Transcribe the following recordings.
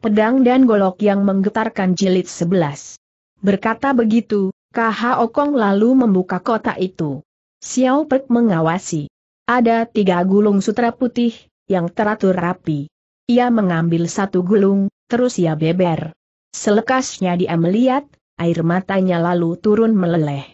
pedang dan golok yang menggetarkan jilid sebelas. Berkata begitu, KH Okong lalu membuka kotak itu. Xiao Pek mengawasi. Ada tiga gulung sutra putih, yang teratur rapi. Ia mengambil satu gulung, terus ia beber. Selekasnya dia melihat, air matanya lalu turun meleleh.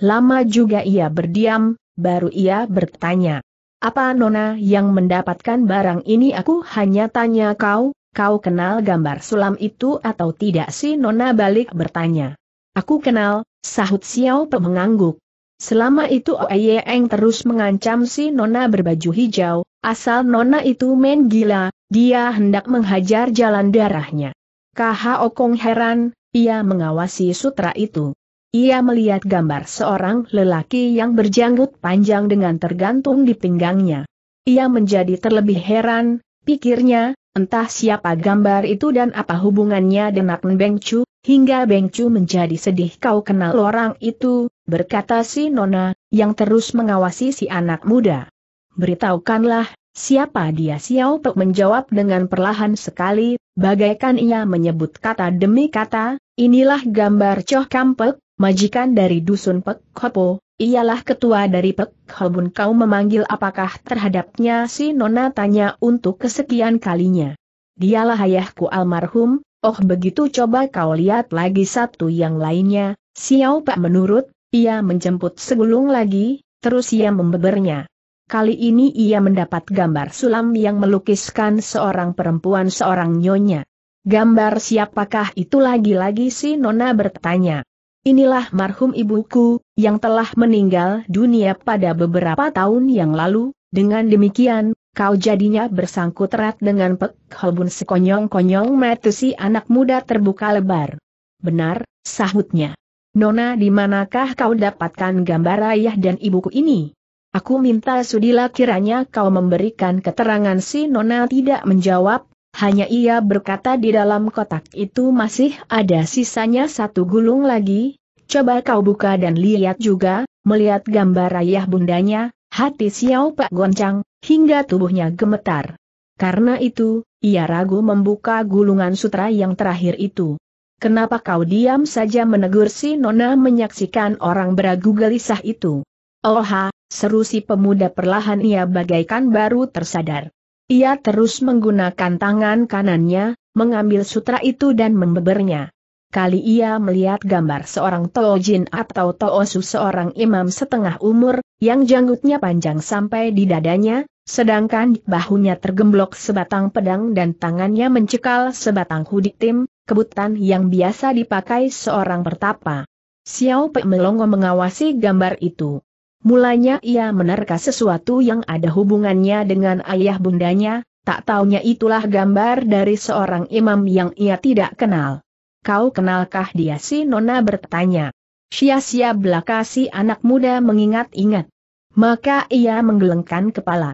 Lama juga ia berdiam, baru ia bertanya. Apa Nona yang mendapatkan barang ini aku hanya tanya kau, Kau kenal gambar sulam itu atau tidak si Nona balik bertanya. Aku kenal, sahut Xiao Pe mengangguk. Selama itu Oye Eng terus mengancam si Nona berbaju hijau, asal Nona itu main gila, dia hendak menghajar jalan darahnya. KHO Kong heran, ia mengawasi sutra itu. Ia melihat gambar seorang lelaki yang berjanggut panjang dengan tergantung di pinggangnya. Ia menjadi terlebih heran, pikirnya, Entah siapa gambar itu dan apa hubungannya dengan Beng Chu, hingga Beng Chu menjadi sedih kau kenal orang itu, berkata si Nona, yang terus mengawasi si anak muda. Beritahukanlah, siapa dia Xiao Pek menjawab dengan perlahan sekali, bagaikan ia menyebut kata demi kata, inilah gambar Choh Kampek, majikan dari dusun Pek Hopo, ialah ketua dari Pek Hobun kau memanggil apakah terhadapnya si Nona tanya untuk kesekian kalinya. Dialah ayahku almarhum, oh begitu coba kau lihat lagi satu yang lainnya, Xiao Pak menurut, ia menjemput segulung lagi, terus ia membebernya. Kali ini ia mendapat gambar sulam yang melukiskan seorang perempuan seorang nyonya. Gambar siapakah itu lagi-lagi si Nona bertanya. Inilah marhum ibuku, yang telah meninggal dunia pada beberapa tahun yang lalu, dengan demikian, kau jadinya bersangkut erat dengan Pek Holbun sekonyong-konyong metusi anak muda terbuka lebar. Benar, sahutnya. Nona di manakah kau dapatkan gambar ayah dan ibuku ini? Aku minta sudilah kiranya kau memberikan keterangan si Nona tidak menjawab, hanya ia berkata di dalam kotak itu masih ada sisanya satu gulung lagi, Coba kau buka dan lihat juga, melihat gambar ayah bundanya, hati Xiao Pak goncang, hingga tubuhnya gemetar. Karena itu, ia ragu membuka gulungan sutra yang terakhir itu. Kenapa kau diam saja menegur si Nona menyaksikan orang beragu gelisah itu? Oha, seru si pemuda perlahan ia bagaikan baru tersadar. Ia terus menggunakan tangan kanannya, mengambil sutra itu dan membebernya kali ia melihat gambar seorang Tojin atau Toosu seorang imam setengah umur, yang janggutnya panjang sampai di dadanya, sedangkan bahunya tergemblok sebatang pedang dan tangannya mencekal sebatang hudik tim, kebutan yang biasa dipakai seorang pertapa. Xiao Pei melongo mengawasi gambar itu. Mulanya ia menerka sesuatu yang ada hubungannya dengan ayah bundanya, tak taunya itulah gambar dari seorang imam yang ia tidak kenal. Kau kenalkah dia si Nona bertanya. Sia-sia belaka si anak muda mengingat-ingat. Maka ia menggelengkan kepala.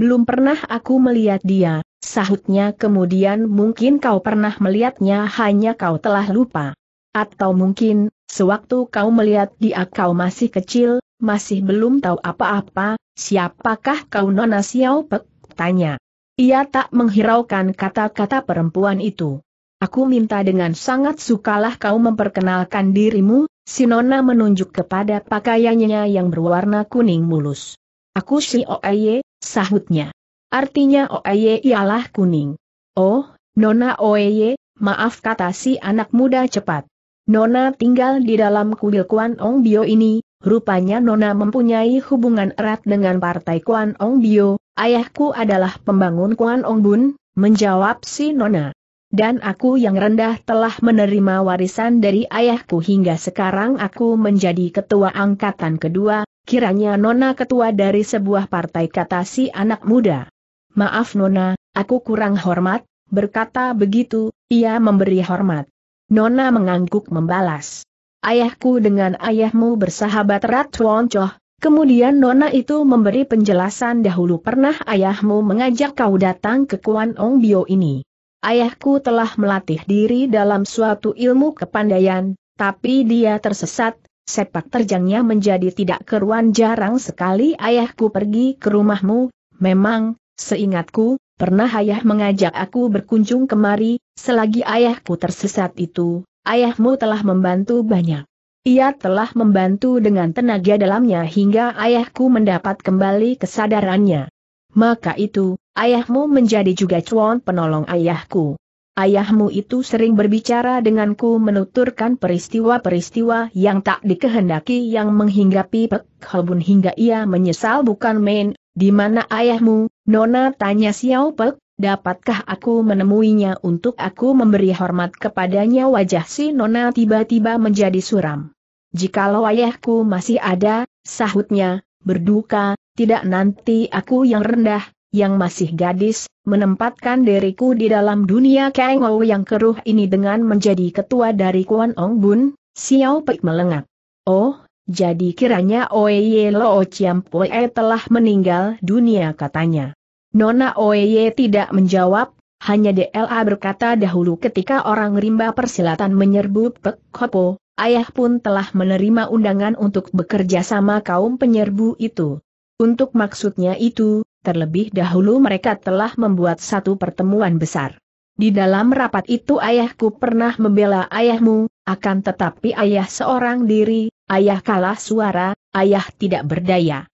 Belum pernah aku melihat dia, sahutnya kemudian mungkin kau pernah melihatnya hanya kau telah lupa. Atau mungkin, sewaktu kau melihat dia kau masih kecil, masih belum tahu apa-apa, siapakah kau Nona Xiao Pek? Tanya. Ia tak menghiraukan kata-kata perempuan itu. Aku minta dengan sangat sukalah kau memperkenalkan dirimu, Sinona menunjuk kepada pakaiannya yang berwarna kuning mulus. Aku si Oeye, sahutnya. Artinya Oeye ialah kuning. Oh, Nona Oeye, maaf kata si anak muda cepat. Nona tinggal di dalam kuil Kuan Ong Bio ini, rupanya Nona mempunyai hubungan erat dengan partai Kuan Ong Bio, ayahku adalah pembangun Kuan Ong Bun, menjawab si Nona. Dan aku yang rendah telah menerima warisan dari ayahku hingga sekarang aku menjadi ketua angkatan kedua, kiranya Nona ketua dari sebuah partai kata si anak muda. Maaf Nona, aku kurang hormat, berkata begitu, ia memberi hormat. Nona mengangguk membalas. Ayahku dengan ayahmu bersahabat Rat Woncoh, Kemudian Nona itu memberi penjelasan dahulu pernah ayahmu mengajak kau datang ke Kuan Ong Bio ini. Ayahku telah melatih diri dalam suatu ilmu kepandaian, tapi dia tersesat, sepak terjangnya menjadi tidak keruan jarang sekali ayahku pergi ke rumahmu, memang, seingatku, pernah ayah mengajak aku berkunjung kemari, selagi ayahku tersesat itu, ayahmu telah membantu banyak. Ia telah membantu dengan tenaga dalamnya hingga ayahku mendapat kembali kesadarannya. Maka itu, ayahmu menjadi juga cuan penolong ayahku. Ayahmu itu sering berbicara denganku menuturkan peristiwa-peristiwa yang tak dikehendaki yang menghinggapi Pek Hobun hingga ia menyesal bukan main, di mana ayahmu, Nona tanya Xiao Pek, dapatkah aku menemuinya untuk aku memberi hormat kepadanya wajah si Nona tiba-tiba menjadi suram. Jikalau ayahku masih ada, sahutnya, berduka, tidak nanti aku yang rendah, yang masih gadis, menempatkan diriku di dalam dunia Ou yang keruh ini dengan menjadi ketua dari Kuan Ong Bun, Xiao Pei melengak. Oh, jadi kiranya Oeye Lo Chiampoe telah meninggal dunia katanya. Nona Oeye tidak menjawab, hanya DLA berkata dahulu ketika orang rimba persilatan menyerbu Pek Kopo, ayah pun telah menerima undangan untuk bekerja sama kaum penyerbu itu. Untuk maksudnya itu, terlebih dahulu mereka telah membuat satu pertemuan besar. Di dalam rapat itu ayahku pernah membela ayahmu, akan tetapi ayah seorang diri, ayah kalah suara, ayah tidak berdaya.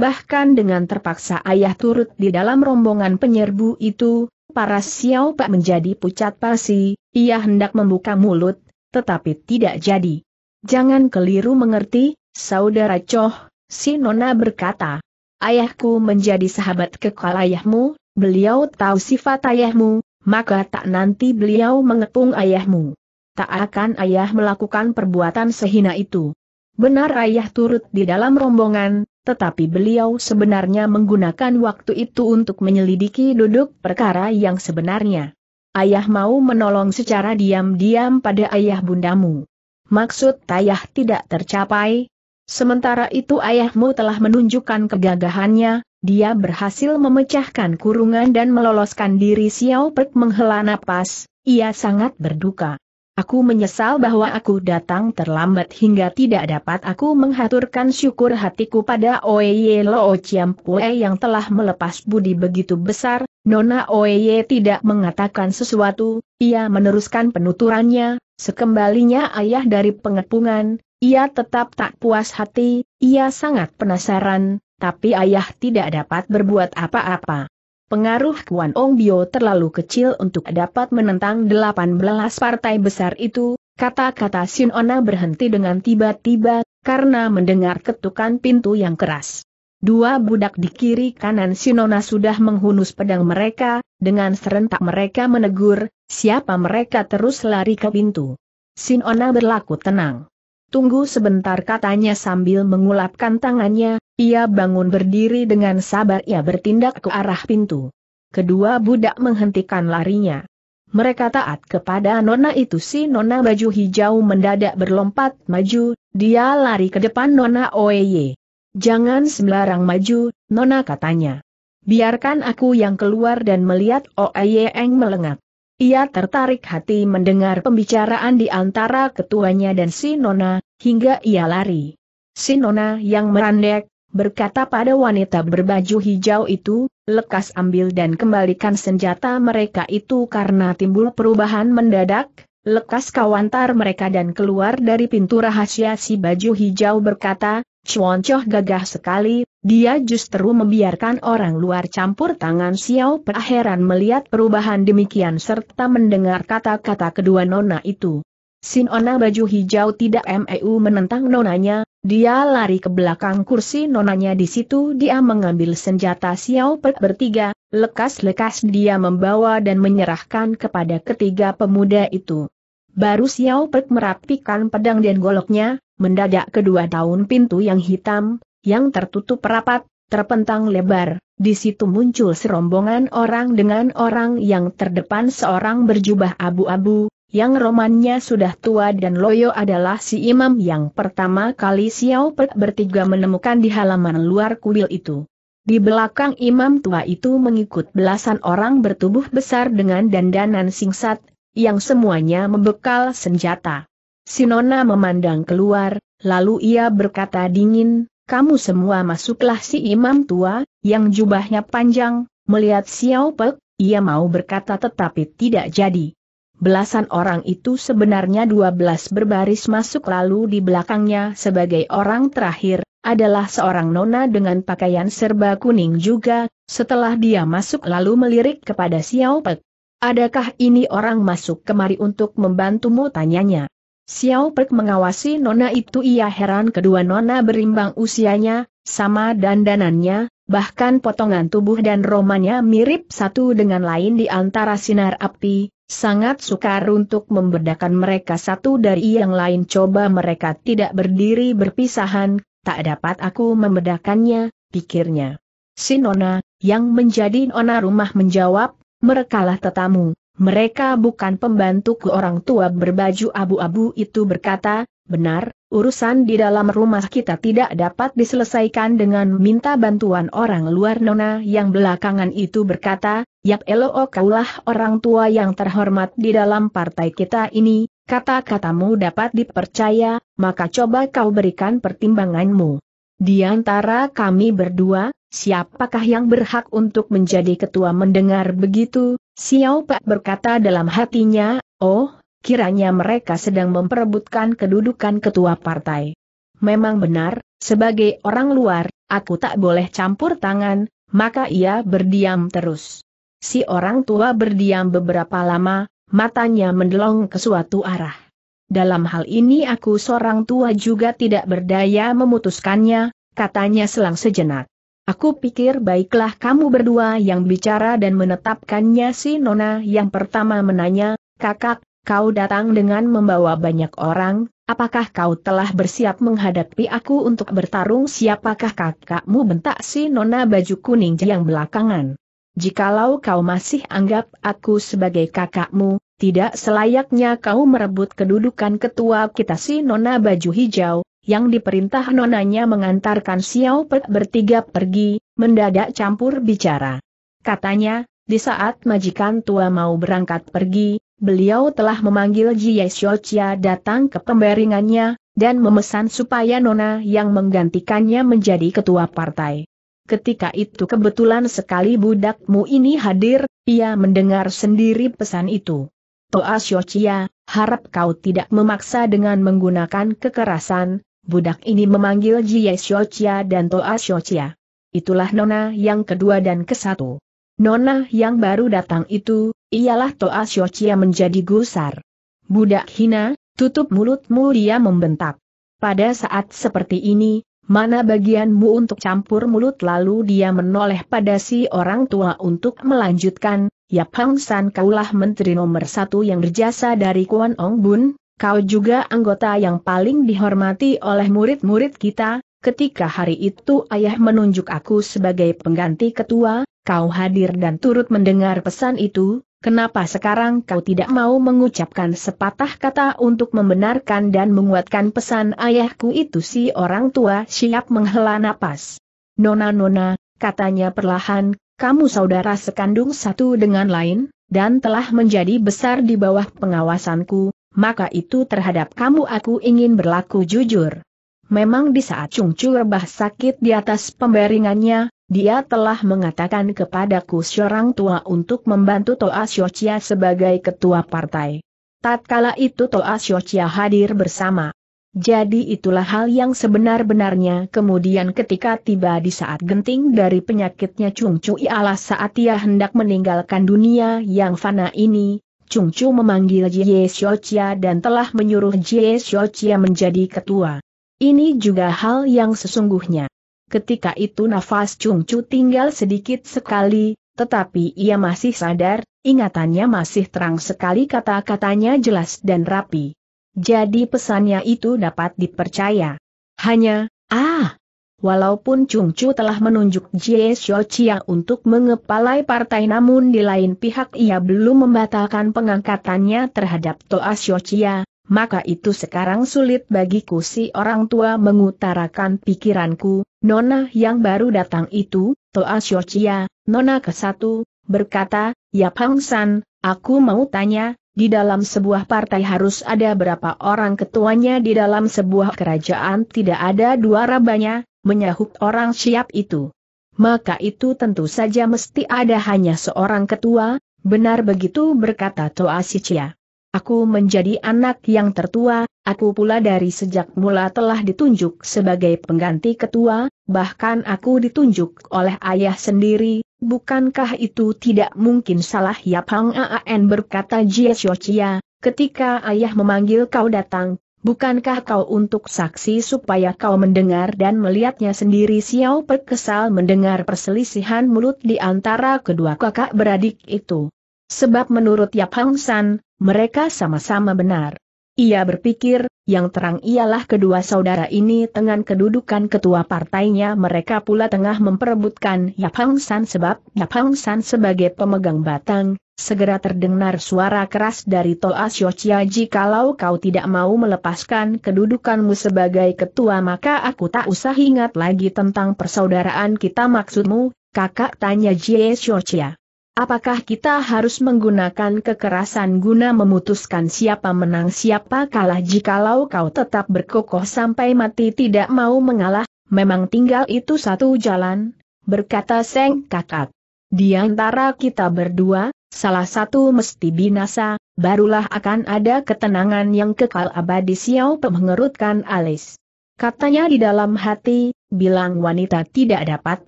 Bahkan dengan terpaksa ayah turut di dalam rombongan penyerbu itu, para Xiao Pak menjadi pucat pasi, ia hendak membuka mulut, tetapi tidak jadi. Jangan keliru mengerti, saudara Coh, si Nona berkata. Ayahku menjadi sahabat kekal ayahmu, beliau tahu sifat ayahmu, maka tak nanti beliau mengepung ayahmu. Tak akan ayah melakukan perbuatan sehina itu. Benar ayah turut di dalam rombongan, tetapi beliau sebenarnya menggunakan waktu itu untuk menyelidiki duduk perkara yang sebenarnya ayah mau menolong secara diam-diam pada ayah bundamu. Maksud ayah tidak tercapai, Sementara itu ayahmu telah menunjukkan kegagahannya, dia berhasil memecahkan kurungan dan meloloskan diri Xiao Pek menghela napas, ia sangat berduka. Aku menyesal bahwa aku datang terlambat hingga tidak dapat aku menghaturkan syukur hatiku pada Oye Lo Chiampue yang telah melepas budi begitu besar, Nona Oye tidak mengatakan sesuatu, ia meneruskan penuturannya, sekembalinya ayah dari pengepungan, ia tetap tak puas hati, ia sangat penasaran, tapi ayah tidak dapat berbuat apa-apa. Pengaruh Kuan Ong Bio terlalu kecil untuk dapat menentang 18 partai besar itu, kata-kata Ona berhenti dengan tiba-tiba, karena mendengar ketukan pintu yang keras. Dua budak di kiri kanan Sinona sudah menghunus pedang mereka, dengan serentak mereka menegur, siapa mereka terus lari ke pintu. Sinona berlaku tenang. Tunggu sebentar katanya sambil mengulapkan tangannya, ia bangun berdiri dengan sabar ia bertindak ke arah pintu. Kedua budak menghentikan larinya. Mereka taat kepada nona itu si nona baju hijau mendadak berlompat maju, dia lari ke depan nona Oeye. Jangan sembarang maju, Nona katanya. Biarkan aku yang keluar dan melihat Eng melengak. Ia tertarik hati mendengar pembicaraan di antara ketuanya dan si Nona, hingga ia lari. Si Nona yang merandek, berkata pada wanita berbaju hijau itu, lekas ambil dan kembalikan senjata mereka itu karena timbul perubahan mendadak, lekas kawantar mereka dan keluar dari pintu rahasia si baju hijau berkata, Chuan gagah sekali, dia justru membiarkan orang luar campur tangan Xiao Pe melihat perubahan demikian serta mendengar kata-kata kedua nona itu. Sinona baju hijau tidak MEU menentang nonanya, dia lari ke belakang kursi nonanya di situ dia mengambil senjata Xiao Pe bertiga, lekas-lekas dia membawa dan menyerahkan kepada ketiga pemuda itu. Baru Xiao Pe merapikan pedang dan goloknya, mendadak kedua tahun pintu yang hitam, yang tertutup rapat, terpentang lebar, di situ muncul serombongan orang dengan orang yang terdepan seorang berjubah abu-abu, yang romannya sudah tua dan loyo adalah si imam yang pertama kali Xiao Pe bertiga menemukan di halaman luar kuil itu. Di belakang imam tua itu mengikut belasan orang bertubuh besar dengan dandanan singkat, yang semuanya membekal senjata. Sinona memandang keluar, lalu ia berkata dingin, kamu semua masuklah si imam tua, yang jubahnya panjang, melihat Xiao Pek, ia mau berkata tetapi tidak jadi. Belasan orang itu sebenarnya dua belas berbaris masuk lalu di belakangnya sebagai orang terakhir, adalah seorang nona dengan pakaian serba kuning juga, setelah dia masuk lalu melirik kepada Xiao Pek. Adakah ini orang masuk kemari untuk membantumu tanyanya? Xiao Pek mengawasi nona itu ia heran kedua nona berimbang usianya, sama dandanannya, bahkan potongan tubuh dan romanya mirip satu dengan lain di antara sinar api, sangat sukar untuk membedakan mereka satu dari yang lain coba mereka tidak berdiri berpisahan, tak dapat aku membedakannya, pikirnya. Si nona, yang menjadi nona rumah menjawab, merekalah tetamu, mereka bukan pembantu ke orang tua berbaju abu-abu itu berkata, benar, urusan di dalam rumah kita tidak dapat diselesaikan dengan minta bantuan orang luar nona yang belakangan itu berkata, Yap elo kaulah orang tua yang terhormat di dalam partai kita ini, kata-katamu dapat dipercaya, maka coba kau berikan pertimbanganmu. Di antara kami berdua, Siapakah yang berhak untuk menjadi ketua mendengar begitu? Xiao Pak berkata dalam hatinya, oh, kiranya mereka sedang memperebutkan kedudukan ketua partai. Memang benar, sebagai orang luar, aku tak boleh campur tangan, maka ia berdiam terus. Si orang tua berdiam beberapa lama, matanya mendelong ke suatu arah. Dalam hal ini aku seorang tua juga tidak berdaya memutuskannya, katanya selang sejenak. Aku pikir baiklah kamu berdua yang bicara dan menetapkannya si Nona yang pertama menanya, kakak, kau datang dengan membawa banyak orang, apakah kau telah bersiap menghadapi aku untuk bertarung siapakah kakakmu bentak si Nona baju kuning yang belakangan. Jikalau kau masih anggap aku sebagai kakakmu, tidak selayaknya kau merebut kedudukan ketua kita si Nona baju hijau, yang diperintah nonanya mengantarkan Xiao Pe bertiga pergi, mendadak campur bicara. Katanya, di saat majikan tua mau berangkat pergi, beliau telah memanggil Jie Xiochia datang ke pemberingannya, dan memesan supaya Nona yang menggantikannya menjadi ketua partai. Ketika itu kebetulan sekali budakmu ini hadir, ia mendengar sendiri pesan itu. Toa Xiochia, harap kau tidak memaksa dengan menggunakan kekerasan, Budak ini memanggil Jie Xiaochia dan Toa Xiaochia. Itulah Nona yang kedua dan kesatu. Nona yang baru datang itu, ialah Toa Xiaochia menjadi gusar. Budak hina, tutup mulutmu dia membentak. Pada saat seperti ini, mana bagianmu untuk campur mulut lalu dia menoleh pada si orang tua untuk melanjutkan, Yap Hang San kaulah menteri nomor satu yang berjasa dari Kuan Ong Bun, Kau juga anggota yang paling dihormati oleh murid-murid kita, ketika hari itu ayah menunjuk aku sebagai pengganti ketua, kau hadir dan turut mendengar pesan itu, kenapa sekarang kau tidak mau mengucapkan sepatah kata untuk membenarkan dan menguatkan pesan ayahku itu si orang tua siap menghela napas. Nona-nona, katanya perlahan, kamu saudara sekandung satu dengan lain, dan telah menjadi besar di bawah pengawasanku, maka itu terhadap kamu aku ingin berlaku jujur. Memang di saat Chung Chu rebah sakit di atas pembaringannya, dia telah mengatakan kepadaku seorang tua untuk membantu Toa Siocia sebagai ketua partai. Tatkala itu Toa Siocia hadir bersama. Jadi itulah hal yang sebenar-benarnya kemudian ketika tiba di saat genting dari penyakitnya Chung Chu ialah saat ia hendak meninggalkan dunia yang fana ini, Chung Chu memanggil Jie Xiochia dan telah menyuruh Jie Xiochia menjadi ketua. Ini juga hal yang sesungguhnya. Ketika itu nafas Chung Chu tinggal sedikit sekali, tetapi ia masih sadar, ingatannya masih terang sekali kata-katanya jelas dan rapi. Jadi pesannya itu dapat dipercaya. Hanya, ah, Walaupun Chung Chu telah menunjuk Jie Xiao Chia untuk mengepalai partai namun di lain pihak ia belum membatalkan pengangkatannya terhadap Toa Xiao Chia, maka itu sekarang sulit bagiku si orang tua mengutarakan pikiranku, Nona yang baru datang itu, Toa Xiao Chia, Nona ke satu, berkata, Ya Pang San, aku mau tanya, di dalam sebuah partai harus ada berapa orang ketuanya di dalam sebuah kerajaan tidak ada dua rabanya, menyahut orang siap itu. Maka itu tentu saja mesti ada hanya seorang ketua, benar begitu berkata Toa Sicia. Aku menjadi anak yang tertua, aku pula dari sejak mula telah ditunjuk sebagai pengganti ketua, bahkan aku ditunjuk oleh ayah sendiri, bukankah itu tidak mungkin salah Yap Hang Aan berkata Jie Xiao ketika ayah memanggil kau datang, Bukankah kau untuk saksi supaya kau mendengar dan melihatnya sendiri Xiao perkesal mendengar perselisihan mulut di antara kedua kakak beradik itu. Sebab menurut Yap Hang San, mereka sama-sama benar. Ia berpikir, yang terang ialah kedua saudara ini dengan kedudukan ketua partainya mereka pula tengah memperebutkan Yap Hang San sebab Yap Hang San sebagai pemegang batang, Segera terdengar suara keras dari Toa Xiaochia jikalau kau tidak mau melepaskan kedudukanmu sebagai ketua maka aku tak usah ingat lagi tentang persaudaraan kita maksudmu, kakak tanya Jie Xiaochia. Apakah kita harus menggunakan kekerasan guna memutuskan siapa menang siapa kalah jikalau kau tetap berkokoh sampai mati tidak mau mengalah, memang tinggal itu satu jalan, berkata Seng kakak. Di antara kita berdua, salah satu mesti binasa, barulah akan ada ketenangan yang kekal abadi Xiao Pe mengerutkan alis. Katanya di dalam hati, bilang wanita tidak dapat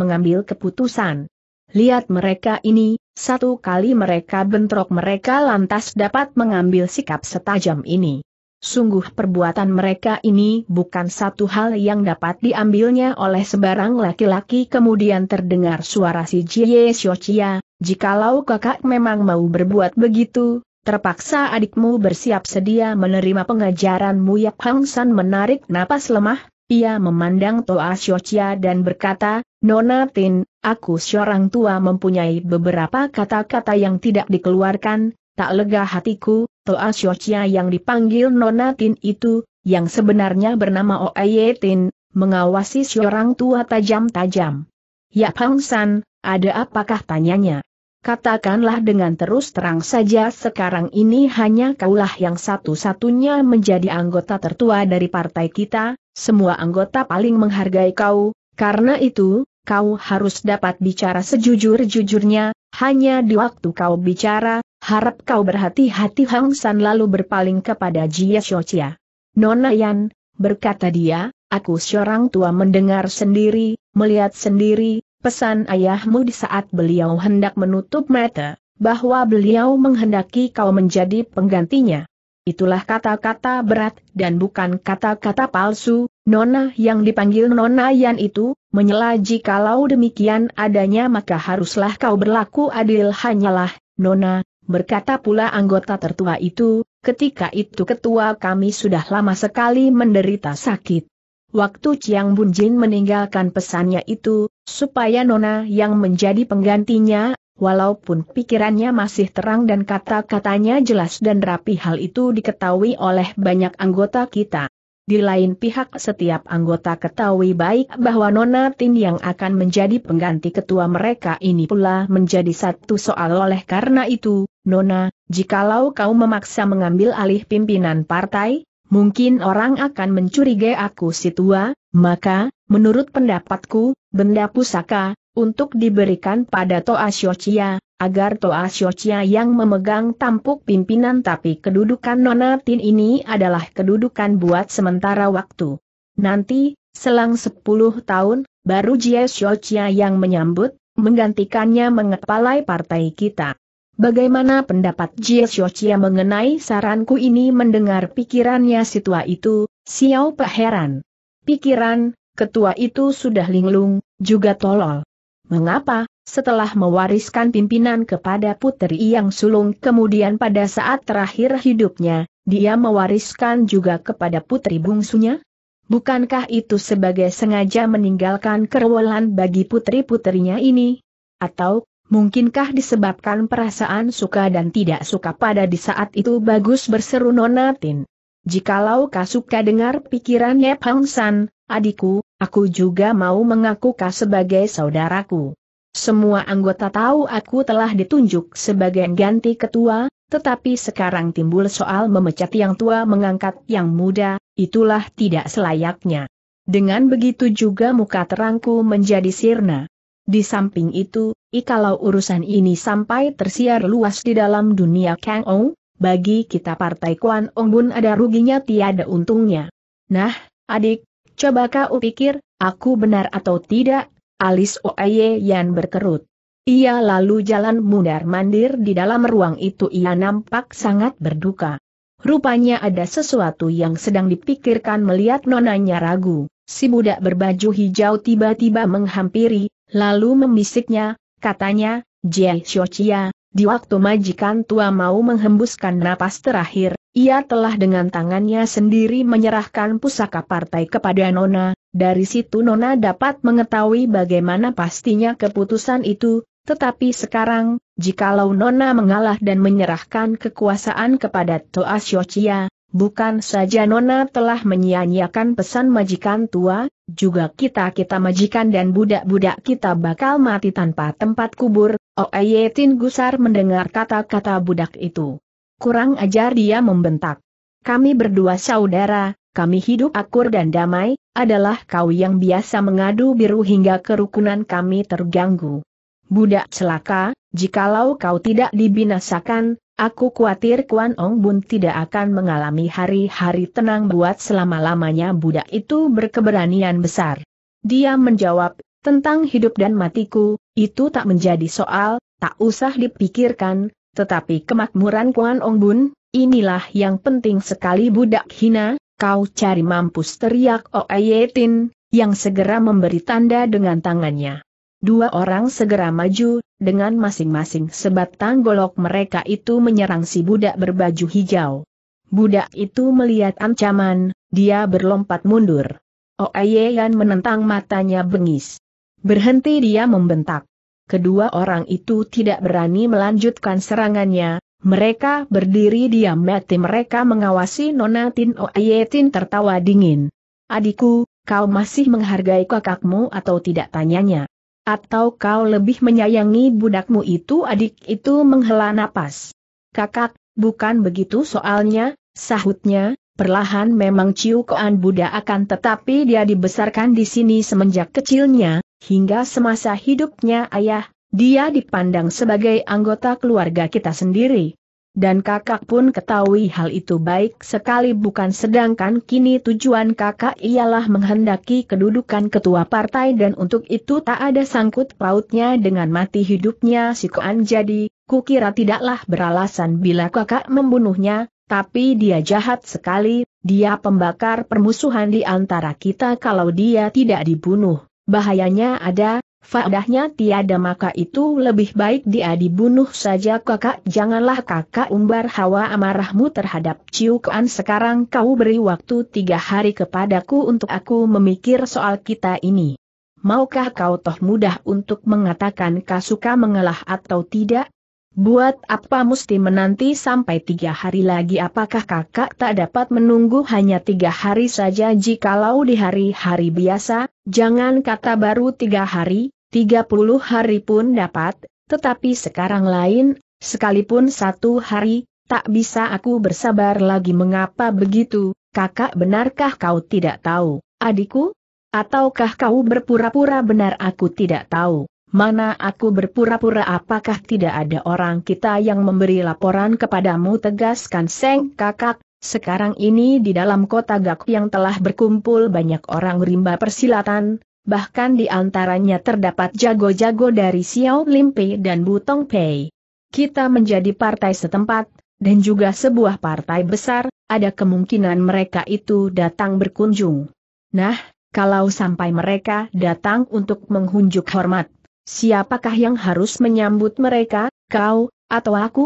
mengambil keputusan. Lihat mereka ini, satu kali mereka bentrok mereka lantas dapat mengambil sikap setajam ini. Sungguh perbuatan mereka ini bukan satu hal yang dapat diambilnya oleh sebarang laki-laki kemudian terdengar suara si Jie Xiochia, Jikalau kakak memang mau berbuat begitu, terpaksa adikmu bersiap sedia menerima pengajaranmu Yak Hang San menarik napas lemah, ia memandang Toa Shochia dan berkata, Nona Tin, aku seorang tua mempunyai beberapa kata-kata yang tidak dikeluarkan, tak lega hatiku, Toa Shochia yang dipanggil Nona Tin itu, yang sebenarnya bernama Oeye Tin, mengawasi seorang tua tajam-tajam. Yap Hang San, ada apakah tanyanya? Katakanlah dengan terus terang saja sekarang ini hanya kaulah yang satu-satunya menjadi anggota tertua dari partai kita, semua anggota paling menghargai kau, karena itu, kau harus dapat bicara sejujur-jujurnya, hanya di waktu kau bicara, harap kau berhati-hati Hang San lalu berpaling kepada Jia Shochia. Nona Yan, berkata dia, aku seorang tua mendengar sendiri, melihat sendiri, pesan ayahmu di saat beliau hendak menutup mata, bahwa beliau menghendaki kau menjadi penggantinya. Itulah kata-kata berat dan bukan kata-kata palsu, Nona yang dipanggil Nona Yan itu, menyela jikalau demikian adanya maka haruslah kau berlaku adil hanyalah, Nona, berkata pula anggota tertua itu, ketika itu ketua kami sudah lama sekali menderita sakit. Waktu Chiang Bunjin meninggalkan pesannya itu, supaya Nona yang menjadi penggantinya, walaupun pikirannya masih terang dan kata-katanya jelas dan rapi hal itu diketahui oleh banyak anggota kita. Di lain pihak setiap anggota ketahui baik bahwa Nona Tin yang akan menjadi pengganti ketua mereka ini pula menjadi satu soal oleh karena itu, Nona, jikalau kau memaksa mengambil alih pimpinan partai, mungkin orang akan mencurigai aku si tua, maka, menurut pendapatku, benda pusaka, untuk diberikan pada Toa Shochia, agar Toa Shochia yang memegang tampuk pimpinan tapi kedudukan Nonatin ini adalah kedudukan buat sementara waktu. Nanti, selang 10 tahun, baru Jie Shochia yang menyambut, menggantikannya mengepalai partai kita. Bagaimana pendapat Jie Shochia mengenai saranku ini mendengar pikirannya situa itu, Xiao Peheran. Pikiran, ketua itu sudah linglung, juga tolol. Mengapa, setelah mewariskan pimpinan kepada putri yang sulung kemudian pada saat terakhir hidupnya, dia mewariskan juga kepada putri bungsunya? Bukankah itu sebagai sengaja meninggalkan kerewelan bagi putri-putrinya ini? Atau, mungkinkah disebabkan perasaan suka dan tidak suka pada di saat itu bagus berseru Nonatin? Jikalau suka dengar pikiran Yep Hang San, adikku, aku juga mau mengaku kau sebagai saudaraku. Semua anggota tahu aku telah ditunjuk sebagai ganti ketua, tetapi sekarang timbul soal memecat yang tua mengangkat yang muda, itulah tidak selayaknya. Dengan begitu juga muka terangku menjadi sirna. Di samping itu, ikalau urusan ini sampai tersiar luas di dalam dunia Kang Ong, bagi kita partai Kuan Bun ada ruginya tiada untungnya. Nah, adik, coba kau pikir, aku benar atau tidak? Alis Oaye Yan berkerut. Ia lalu jalan mundar-mandir di dalam ruang itu ia nampak sangat berduka. Rupanya ada sesuatu yang sedang dipikirkan melihat nonanya ragu. Si budak berbaju hijau tiba-tiba menghampiri, lalu membisiknya, katanya, Jie Xiochia, di waktu majikan tua mau menghembuskan napas terakhir, ia telah dengan tangannya sendiri menyerahkan pusaka partai kepada Nona, dari situ Nona dapat mengetahui bagaimana pastinya keputusan itu, tetapi sekarang, jikalau Nona mengalah dan menyerahkan kekuasaan kepada Toa Shochia, Bukan saja Nona telah menyia-nyiakan pesan majikan tua, juga kita-kita majikan dan budak-budak kita bakal mati tanpa tempat kubur, Oh Oeyetin gusar mendengar kata-kata budak itu. Kurang ajar dia membentak. Kami berdua saudara, kami hidup akur dan damai, adalah kau yang biasa mengadu biru hingga kerukunan kami terganggu. Budak celaka, jikalau kau tidak dibinasakan, Aku khawatir Kuan Ong Bun tidak akan mengalami hari-hari tenang buat selama-lamanya budak itu berkeberanian besar. Dia menjawab, tentang hidup dan matiku, itu tak menjadi soal, tak usah dipikirkan, tetapi kemakmuran Kuan Ong Bun, inilah yang penting sekali budak hina, kau cari mampus teriak Oayetin, yang segera memberi tanda dengan tangannya. Dua orang segera maju, dengan masing-masing sebatang golok mereka itu menyerang si budak berbaju hijau. Budak itu melihat ancaman, dia berlompat mundur. Oh, yang menentang matanya bengis. Berhenti dia membentak. Kedua orang itu tidak berani melanjutkan serangannya, mereka berdiri diam mati mereka mengawasi Nona Tin Oayetin oh, tertawa dingin. Adikku, kau masih menghargai kakakmu atau tidak tanyanya. Atau kau lebih menyayangi budakmu itu adik itu menghela napas. Kakak, bukan begitu soalnya, sahutnya, perlahan memang Ciu Koan Buddha akan tetapi dia dibesarkan di sini semenjak kecilnya, hingga semasa hidupnya ayah, dia dipandang sebagai anggota keluarga kita sendiri. Dan kakak pun ketahui hal itu baik sekali bukan sedangkan kini tujuan kakak ialah menghendaki kedudukan ketua partai dan untuk itu tak ada sangkut pautnya dengan mati hidupnya si Koan jadi, kukira tidaklah beralasan bila kakak membunuhnya, tapi dia jahat sekali, dia pembakar permusuhan di antara kita kalau dia tidak dibunuh bahayanya ada, faedahnya tiada maka itu lebih baik dia dibunuh saja kakak janganlah kakak umbar hawa amarahmu terhadap Ciu sekarang kau beri waktu tiga hari kepadaku untuk aku memikir soal kita ini. Maukah kau toh mudah untuk mengatakan kasuka mengalah atau tidak? Buat apa mesti menanti sampai tiga hari lagi apakah kakak tak dapat menunggu hanya tiga hari saja jikalau di hari-hari biasa, jangan kata baru tiga hari, tiga puluh hari pun dapat, tetapi sekarang lain, sekalipun satu hari, tak bisa aku bersabar lagi mengapa begitu, kakak benarkah kau tidak tahu, adikku? Ataukah kau berpura-pura benar aku tidak tahu? Mana aku berpura-pura apakah tidak ada orang kita yang memberi laporan kepadamu tegaskan Seng kakak, sekarang ini di dalam kota Gak yang telah berkumpul banyak orang rimba persilatan, bahkan di antaranya terdapat jago-jago dari Xiao Limpe dan Butong Pei. Kita menjadi partai setempat, dan juga sebuah partai besar, ada kemungkinan mereka itu datang berkunjung. Nah, kalau sampai mereka datang untuk menghunjuk hormat, Siapakah yang harus menyambut mereka, kau, atau aku?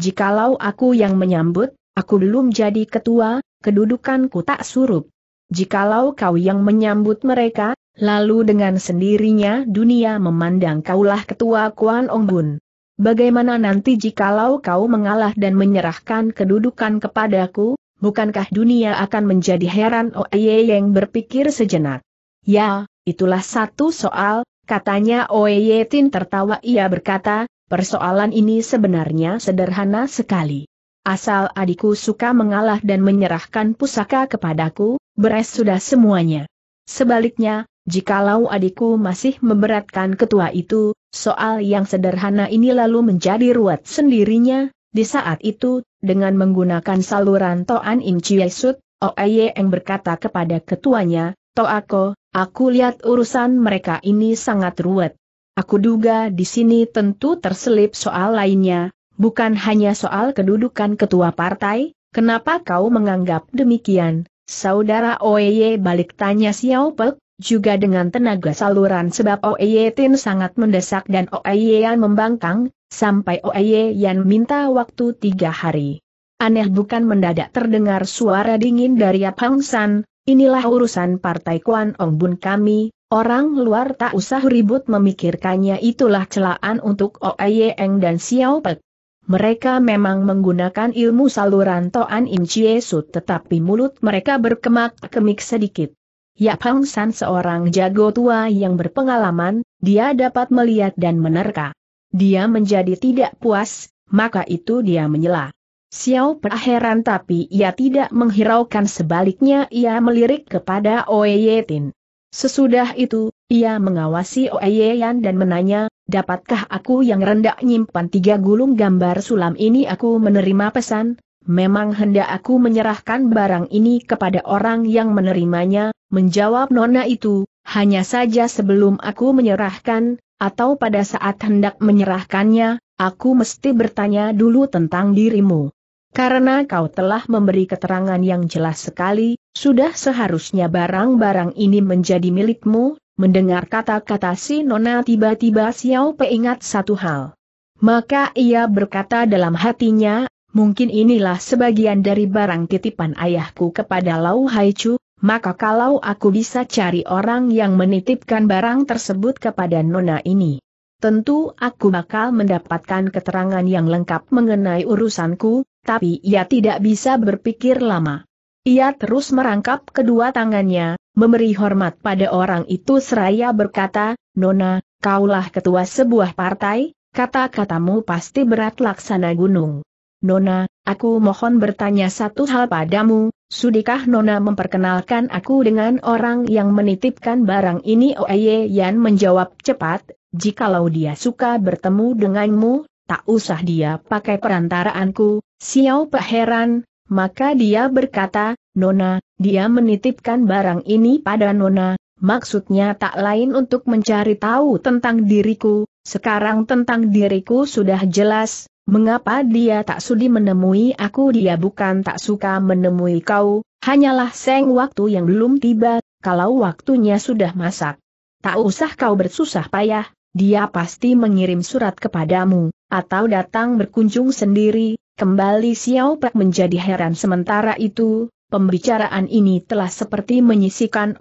Jikalau aku yang menyambut, aku belum jadi ketua, kedudukanku tak surup. Jikalau kau yang menyambut mereka, lalu dengan sendirinya dunia memandang kaulah ketua Kuan Bun. Bagaimana nanti jikalau kau mengalah dan menyerahkan kedudukan kepadaku, bukankah dunia akan menjadi heran Oye yang berpikir sejenak? Ya, itulah satu soal, Katanya Oeyetin tertawa ia berkata, persoalan ini sebenarnya sederhana sekali. Asal adikku suka mengalah dan menyerahkan pusaka kepadaku, beres sudah semuanya. Sebaliknya, jikalau adikku masih memberatkan ketua itu, soal yang sederhana ini lalu menjadi ruwet sendirinya, di saat itu, dengan menggunakan saluran Toan In Chiesut, yang berkata kepada ketuanya, Toako, Aku lihat urusan mereka ini sangat ruwet. Aku duga di sini tentu terselip soal lainnya, bukan hanya soal kedudukan ketua partai, kenapa kau menganggap demikian? Saudara Oeye balik tanya Xiao Pek, juga dengan tenaga saluran sebab Oeye Tin sangat mendesak dan Oeye Yan membangkang, sampai Oeye Yan minta waktu tiga hari. Aneh bukan mendadak terdengar suara dingin dari Yap Hang San, Inilah urusan partai Kuan Ong Bun kami, orang luar tak usah ribut memikirkannya itulah celaan untuk Oe Eng dan Xiao Pek. Mereka memang menggunakan ilmu saluran Toan Im Chie tetapi mulut mereka berkemak-kemik sedikit. Yap Hang San seorang jago tua yang berpengalaman, dia dapat melihat dan menerka. Dia menjadi tidak puas, maka itu dia menyela. Xiao peraheran heran tapi ia tidak menghiraukan sebaliknya ia melirik kepada Oeyetin. Sesudah itu, ia mengawasi Oeyeyan dan menanya, dapatkah aku yang rendah nyimpan tiga gulung gambar sulam ini aku menerima pesan, Memang hendak aku menyerahkan barang ini kepada orang yang menerimanya, menjawab Nona itu, hanya saja sebelum aku menyerahkan, atau pada saat hendak menyerahkannya, aku mesti bertanya dulu tentang dirimu. Karena kau telah memberi keterangan yang jelas sekali, sudah seharusnya barang-barang ini menjadi milikmu, mendengar kata-kata si Nona tiba-tiba Xiao Pe ingat satu hal. Maka ia berkata dalam hatinya, mungkin inilah sebagian dari barang titipan ayahku kepada Lau Haichu, maka kalau aku bisa cari orang yang menitipkan barang tersebut kepada Nona ini. Tentu aku bakal mendapatkan keterangan yang lengkap mengenai urusanku, tapi ia tidak bisa berpikir lama. Ia terus merangkap kedua tangannya, memberi hormat pada orang itu seraya berkata, Nona, kaulah ketua sebuah partai, kata-katamu pasti berat laksana gunung. Nona, aku mohon bertanya satu hal padamu, sudikah Nona memperkenalkan aku dengan orang yang menitipkan barang ini Oye Yan menjawab cepat, jikalau dia suka bertemu denganmu, tak usah dia pakai perantaraanku, Xiao Pak heran, maka dia berkata, Nona, dia menitipkan barang ini pada Nona, maksudnya tak lain untuk mencari tahu tentang diriku, sekarang tentang diriku sudah jelas, mengapa dia tak sudi menemui aku dia bukan tak suka menemui kau, hanyalah seng waktu yang belum tiba, kalau waktunya sudah masak. Tak usah kau bersusah payah, dia pasti mengirim surat kepadamu, atau datang berkunjung sendiri, kembali Xiao Pak menjadi heran sementara itu, pembicaraan ini telah seperti menyisikan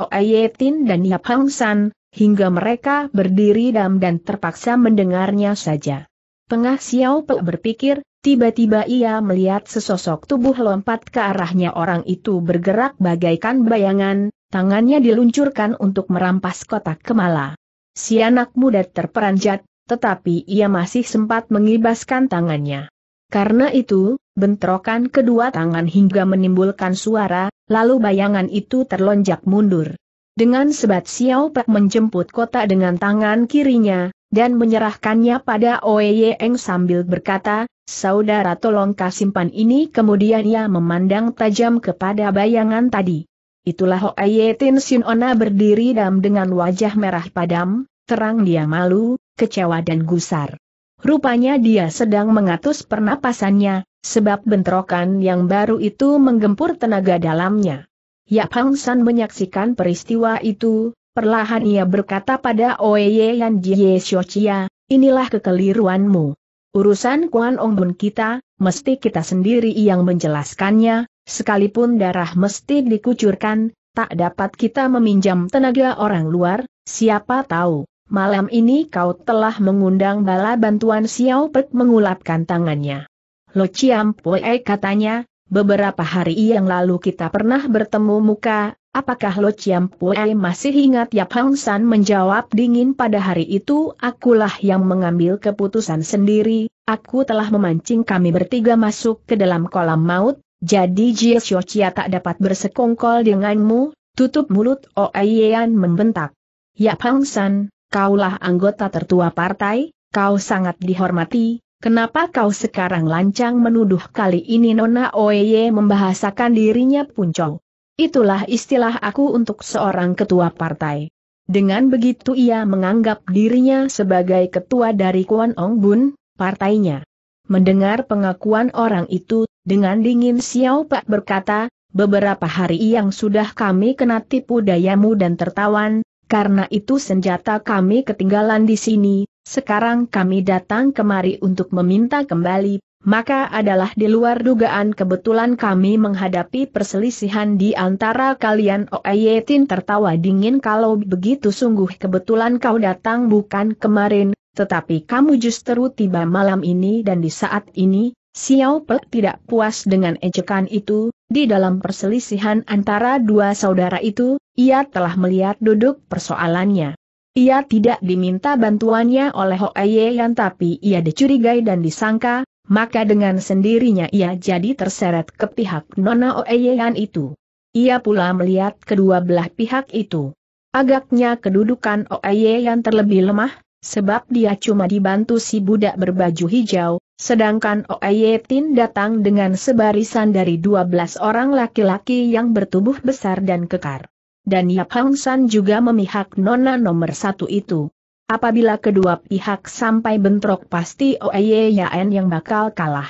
Tin dan Yap Hang San, hingga mereka berdiri dam dan terpaksa mendengarnya saja. Tengah Xiao Pak berpikir, tiba-tiba ia melihat sesosok tubuh lompat ke arahnya orang itu bergerak bagaikan bayangan, tangannya diluncurkan untuk merampas kotak kemala. Si anak muda terperanjat, tetapi ia masih sempat mengibaskan tangannya. Karena itu, bentrokan kedua tangan hingga menimbulkan suara, lalu bayangan itu terlonjak mundur. Dengan sebat Xiao Pek menjemput kota dengan tangan kirinya, dan menyerahkannya pada Oye Eng sambil berkata, Saudara tolong kasimpan ini kemudian ia memandang tajam kepada bayangan tadi. Itulah Hoaye Tin Sin Ona berdiri dam dengan wajah merah padam, terang dia malu, kecewa dan gusar. Rupanya dia sedang mengatus pernapasannya, sebab bentrokan yang baru itu menggempur tenaga dalamnya. Yap Hang San menyaksikan peristiwa itu, perlahan ia berkata pada Oye Yan Jie Xiochia, inilah kekeliruanmu. Urusan Kuan Bun kita, mesti kita sendiri yang menjelaskannya, Sekalipun darah mesti dikucurkan, tak dapat kita meminjam tenaga orang luar, siapa tahu. Malam ini kau telah mengundang bala bantuan Xiao Pek mengulapkan tangannya. Lo Chiam Pue katanya, beberapa hari yang lalu kita pernah bertemu muka, Apakah Lo Chiam Pue masih ingat Yap Hang San menjawab dingin pada hari itu akulah yang mengambil keputusan sendiri, aku telah memancing kami bertiga masuk ke dalam kolam maut, jadi Jie Xiuqia tak dapat bersekongkol denganmu, tutup mulut Oaian oh membentak. Ya Pang San, kaulah anggota tertua partai, kau sangat dihormati, kenapa kau sekarang lancang menuduh kali ini Nona Oeye membahasakan dirinya puncong. Itulah istilah aku untuk seorang ketua partai. Dengan begitu ia menganggap dirinya sebagai ketua dari Kuan Ong Bun, partainya. Mendengar pengakuan orang itu, dengan dingin Xiao Pak berkata, beberapa hari yang sudah kami kena tipu dayamu dan tertawan, karena itu senjata kami ketinggalan di sini, sekarang kami datang kemari untuk meminta kembali, maka adalah di luar dugaan kebetulan kami menghadapi perselisihan di antara kalian Ayetin tertawa dingin kalau begitu sungguh kebetulan kau datang bukan kemarin, tetapi kamu justru tiba malam ini dan di saat ini, Xiao Pe tidak puas dengan ejekan itu, di dalam perselisihan antara dua saudara itu, ia telah melihat duduk persoalannya. Ia tidak diminta bantuannya oleh Hok Yan tapi ia dicurigai dan disangka, maka dengan sendirinya ia jadi terseret ke pihak Nona Yan itu. Ia pula melihat kedua belah pihak itu. Agaknya kedudukan Oeye Yan terlebih lemah, sebab dia cuma dibantu si budak berbaju hijau, sedangkan Oeyetin datang dengan sebarisan dari 12 orang laki-laki yang bertubuh besar dan kekar. Dan Yap Hang San juga memihak nona nomor satu itu. Apabila kedua pihak sampai bentrok pasti Oeyeyaen yang bakal kalah.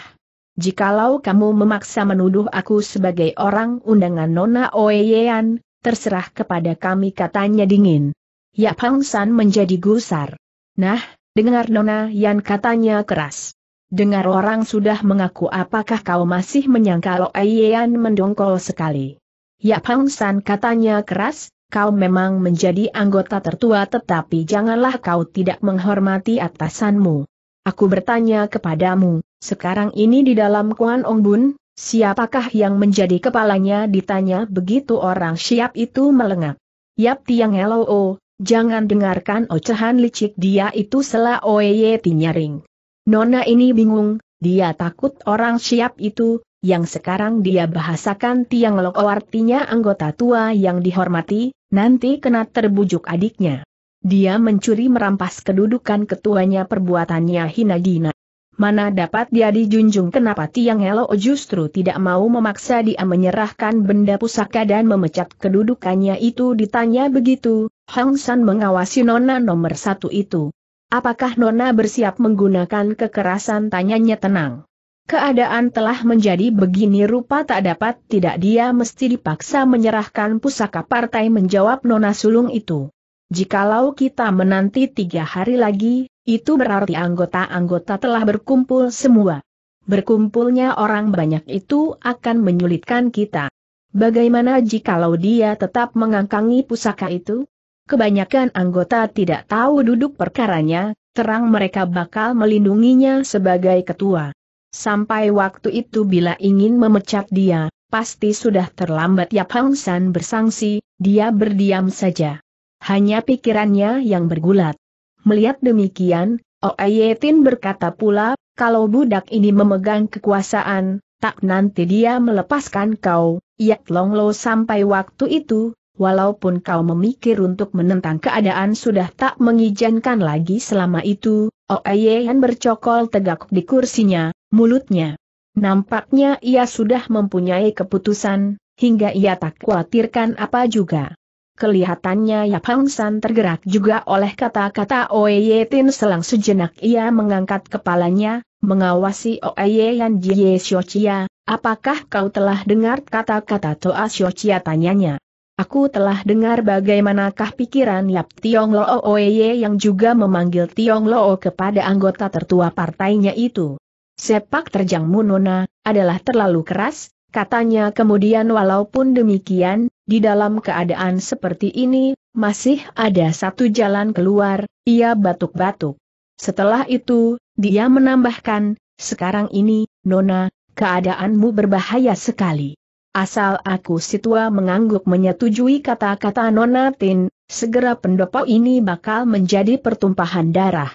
Jikalau kamu memaksa menuduh aku sebagai orang undangan Nona Yan, terserah kepada kami katanya dingin. Yap Hang San menjadi gusar. Nah, dengar Nona Yan katanya keras. Dengar orang sudah mengaku apakah kau masih menyangka Lo Yan mendongkol sekali. Ya Pang San katanya keras, kau memang menjadi anggota tertua tetapi janganlah kau tidak menghormati atasanmu. Aku bertanya kepadamu, sekarang ini di dalam Kuan Ong Bun, siapakah yang menjadi kepalanya ditanya begitu orang siap itu melengak. Yap Tiang Loo, Jangan dengarkan ocehan licik dia itu sela Oeyeti tinyaring. Nona ini bingung, dia takut orang siap itu, yang sekarang dia bahasakan tiang loko artinya anggota tua yang dihormati, nanti kena terbujuk adiknya. Dia mencuri merampas kedudukan ketuanya perbuatannya hina dina. Mana dapat dia dijunjung kenapa Tiang elo justru tidak mau memaksa dia menyerahkan benda pusaka dan memecat kedudukannya itu ditanya begitu, Hang San mengawasi Nona nomor satu itu. Apakah Nona bersiap menggunakan kekerasan tanyanya tenang. Keadaan telah menjadi begini rupa tak dapat tidak dia mesti dipaksa menyerahkan pusaka partai menjawab Nona Sulung itu. Jikalau kita menanti tiga hari lagi, itu berarti anggota-anggota telah berkumpul semua. Berkumpulnya orang banyak itu akan menyulitkan kita. Bagaimana jikalau dia tetap mengangkangi pusaka itu? Kebanyakan anggota tidak tahu duduk perkaranya, terang mereka bakal melindunginya sebagai ketua. Sampai waktu itu bila ingin memecat dia, pasti sudah terlambat Yap Hang San bersangsi, dia berdiam saja. Hanya pikirannya yang bergulat. Melihat demikian, Oayetin berkata pula, kalau budak ini memegang kekuasaan, tak nanti dia melepaskan kau, Yat Long Lo sampai waktu itu, walaupun kau memikir untuk menentang keadaan sudah tak mengizinkan lagi selama itu, Oeyen oh bercokol tegak di kursinya, mulutnya. Nampaknya ia sudah mempunyai keputusan, hingga ia tak khawatirkan apa juga. Kelihatannya Yap Hang San tergerak juga oleh kata-kata oh Tin selang sejenak ia mengangkat kepalanya, mengawasi oh Yan Jie Chia, apakah kau telah dengar kata-kata Toa Chia tanyanya. Aku telah dengar bagaimanakah pikiran Yap Tiong Lo Oye e yang juga memanggil Tiong Lo kepada anggota tertua partainya itu. Sepak terjang Munona adalah terlalu keras, katanya kemudian walaupun demikian, di dalam keadaan seperti ini, masih ada satu jalan keluar, ia batuk-batuk. Setelah itu, dia menambahkan, sekarang ini, Nona, keadaanmu berbahaya sekali. Asal aku situa mengangguk menyetujui kata-kata Nona Tin, segera pendopo ini bakal menjadi pertumpahan darah.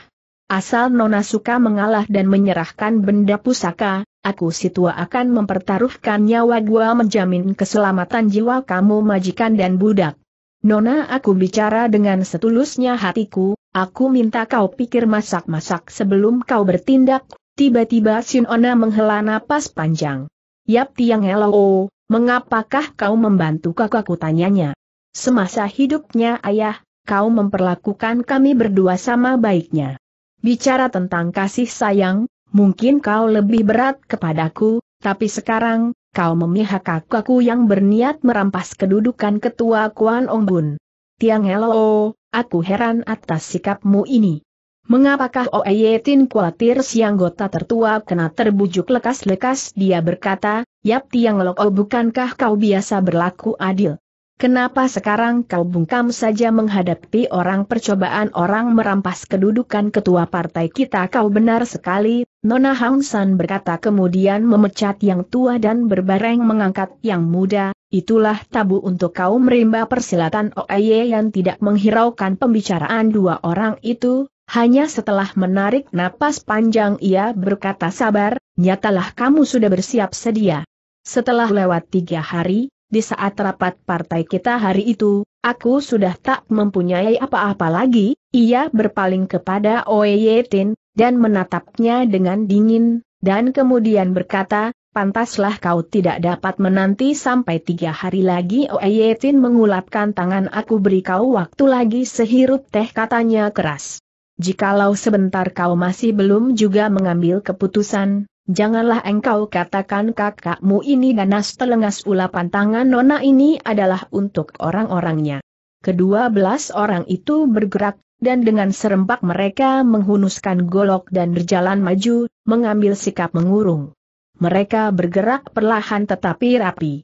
Asal Nona suka mengalah dan menyerahkan benda pusaka, aku situa akan mempertaruhkan nyawa gua menjamin keselamatan jiwa kamu majikan dan budak. Nona aku bicara dengan setulusnya hatiku, aku minta kau pikir masak-masak sebelum kau bertindak, tiba-tiba Sinona menghela napas panjang. Yap tiang elo, Mengapakah kau membantu kakakku tanyanya? Semasa hidupnya ayah, kau memperlakukan kami berdua sama baiknya. Bicara tentang kasih sayang, mungkin kau lebih berat kepadaku, tapi sekarang, kau memihak kakakku yang berniat merampas kedudukan ketua Kuan Bun. Tiang Helo, aku heran atas sikapmu ini. Mengapakah Oeyetin khawatir si anggota tertua kena terbujuk lekas-lekas dia berkata, Yap Tiang Loko oh, bukankah kau biasa berlaku adil? Kenapa sekarang kau bungkam saja menghadapi orang percobaan orang merampas kedudukan ketua partai kita kau benar sekali, Nona Hang San berkata kemudian memecat yang tua dan berbareng mengangkat yang muda, itulah tabu untuk kau merimba persilatan Oeye yang tidak menghiraukan pembicaraan dua orang itu, hanya setelah menarik napas panjang ia berkata sabar, nyatalah kamu sudah bersiap sedia. Setelah lewat tiga hari, di saat rapat partai kita hari itu, aku sudah tak mempunyai apa-apa lagi, ia berpaling kepada Oeyetin, dan menatapnya dengan dingin, dan kemudian berkata, pantaslah kau tidak dapat menanti sampai tiga hari lagi Oeyetin mengulapkan tangan aku beri kau waktu lagi sehirup teh katanya keras jikalau sebentar kau masih belum juga mengambil keputusan, janganlah engkau katakan kakakmu ini ganas telengas ulapan tangan nona ini adalah untuk orang-orangnya. Kedua belas orang itu bergerak, dan dengan serempak mereka menghunuskan golok dan berjalan maju, mengambil sikap mengurung. Mereka bergerak perlahan tetapi rapi.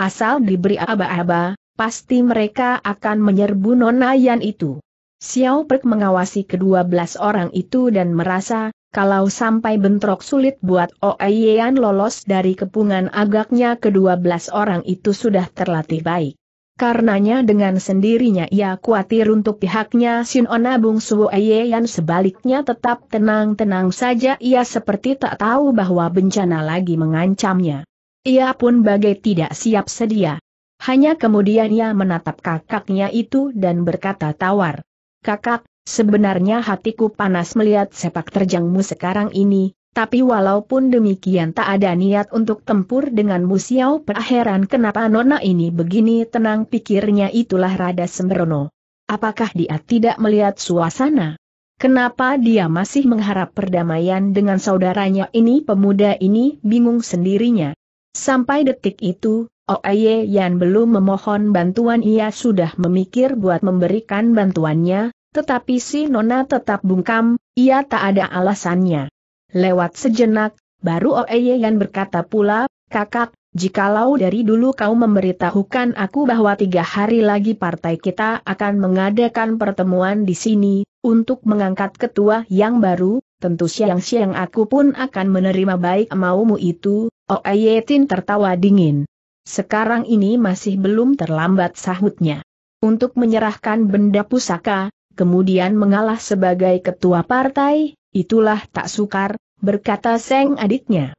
Asal diberi aba-aba, pasti mereka akan menyerbu nona Yan itu. Xiao Perk mengawasi kedua belas orang itu dan merasa, kalau sampai bentrok sulit buat Oeyean lolos dari kepungan agaknya kedua belas orang itu sudah terlatih baik. Karenanya dengan sendirinya ia khawatir untuk pihaknya Sin Onabung Suo Eyeyan sebaliknya tetap tenang-tenang saja ia seperti tak tahu bahwa bencana lagi mengancamnya. Ia pun bagai tidak siap sedia. Hanya kemudian ia menatap kakaknya itu dan berkata tawar, Kakak, sebenarnya hatiku panas melihat sepak terjangmu sekarang ini, tapi walaupun demikian tak ada niat untuk tempur denganmu Siau, Heran kenapa Nona ini begini tenang pikirnya itulah Rada Sembrono. Apakah dia tidak melihat suasana? Kenapa dia masih mengharap perdamaian dengan saudaranya ini pemuda ini bingung sendirinya. Sampai detik itu, Oeye Yan belum memohon bantuan ia sudah memikir buat memberikan bantuannya, tetapi si Nona tetap bungkam, ia tak ada alasannya. Lewat sejenak, baru yang berkata pula, kakak, jikalau dari dulu kau memberitahukan aku bahwa tiga hari lagi partai kita akan mengadakan pertemuan di sini, untuk mengangkat ketua yang baru, tentu siang-siang aku pun akan menerima baik maumu itu, Oeyetin tertawa dingin. Sekarang ini masih belum terlambat sahutnya. Untuk menyerahkan benda pusaka, kemudian mengalah sebagai ketua partai, itulah tak sukar, berkata Seng adiknya.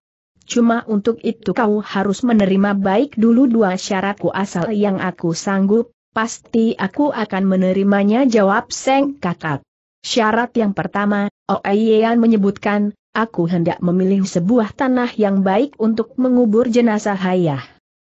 Cuma untuk itu kau harus menerima baik dulu dua syaratku asal yang aku sanggup, pasti aku akan menerimanya jawab Seng kakak. Syarat yang pertama, Oeyean oh menyebutkan, aku hendak memilih sebuah tanah yang baik untuk mengubur jenazah ayah.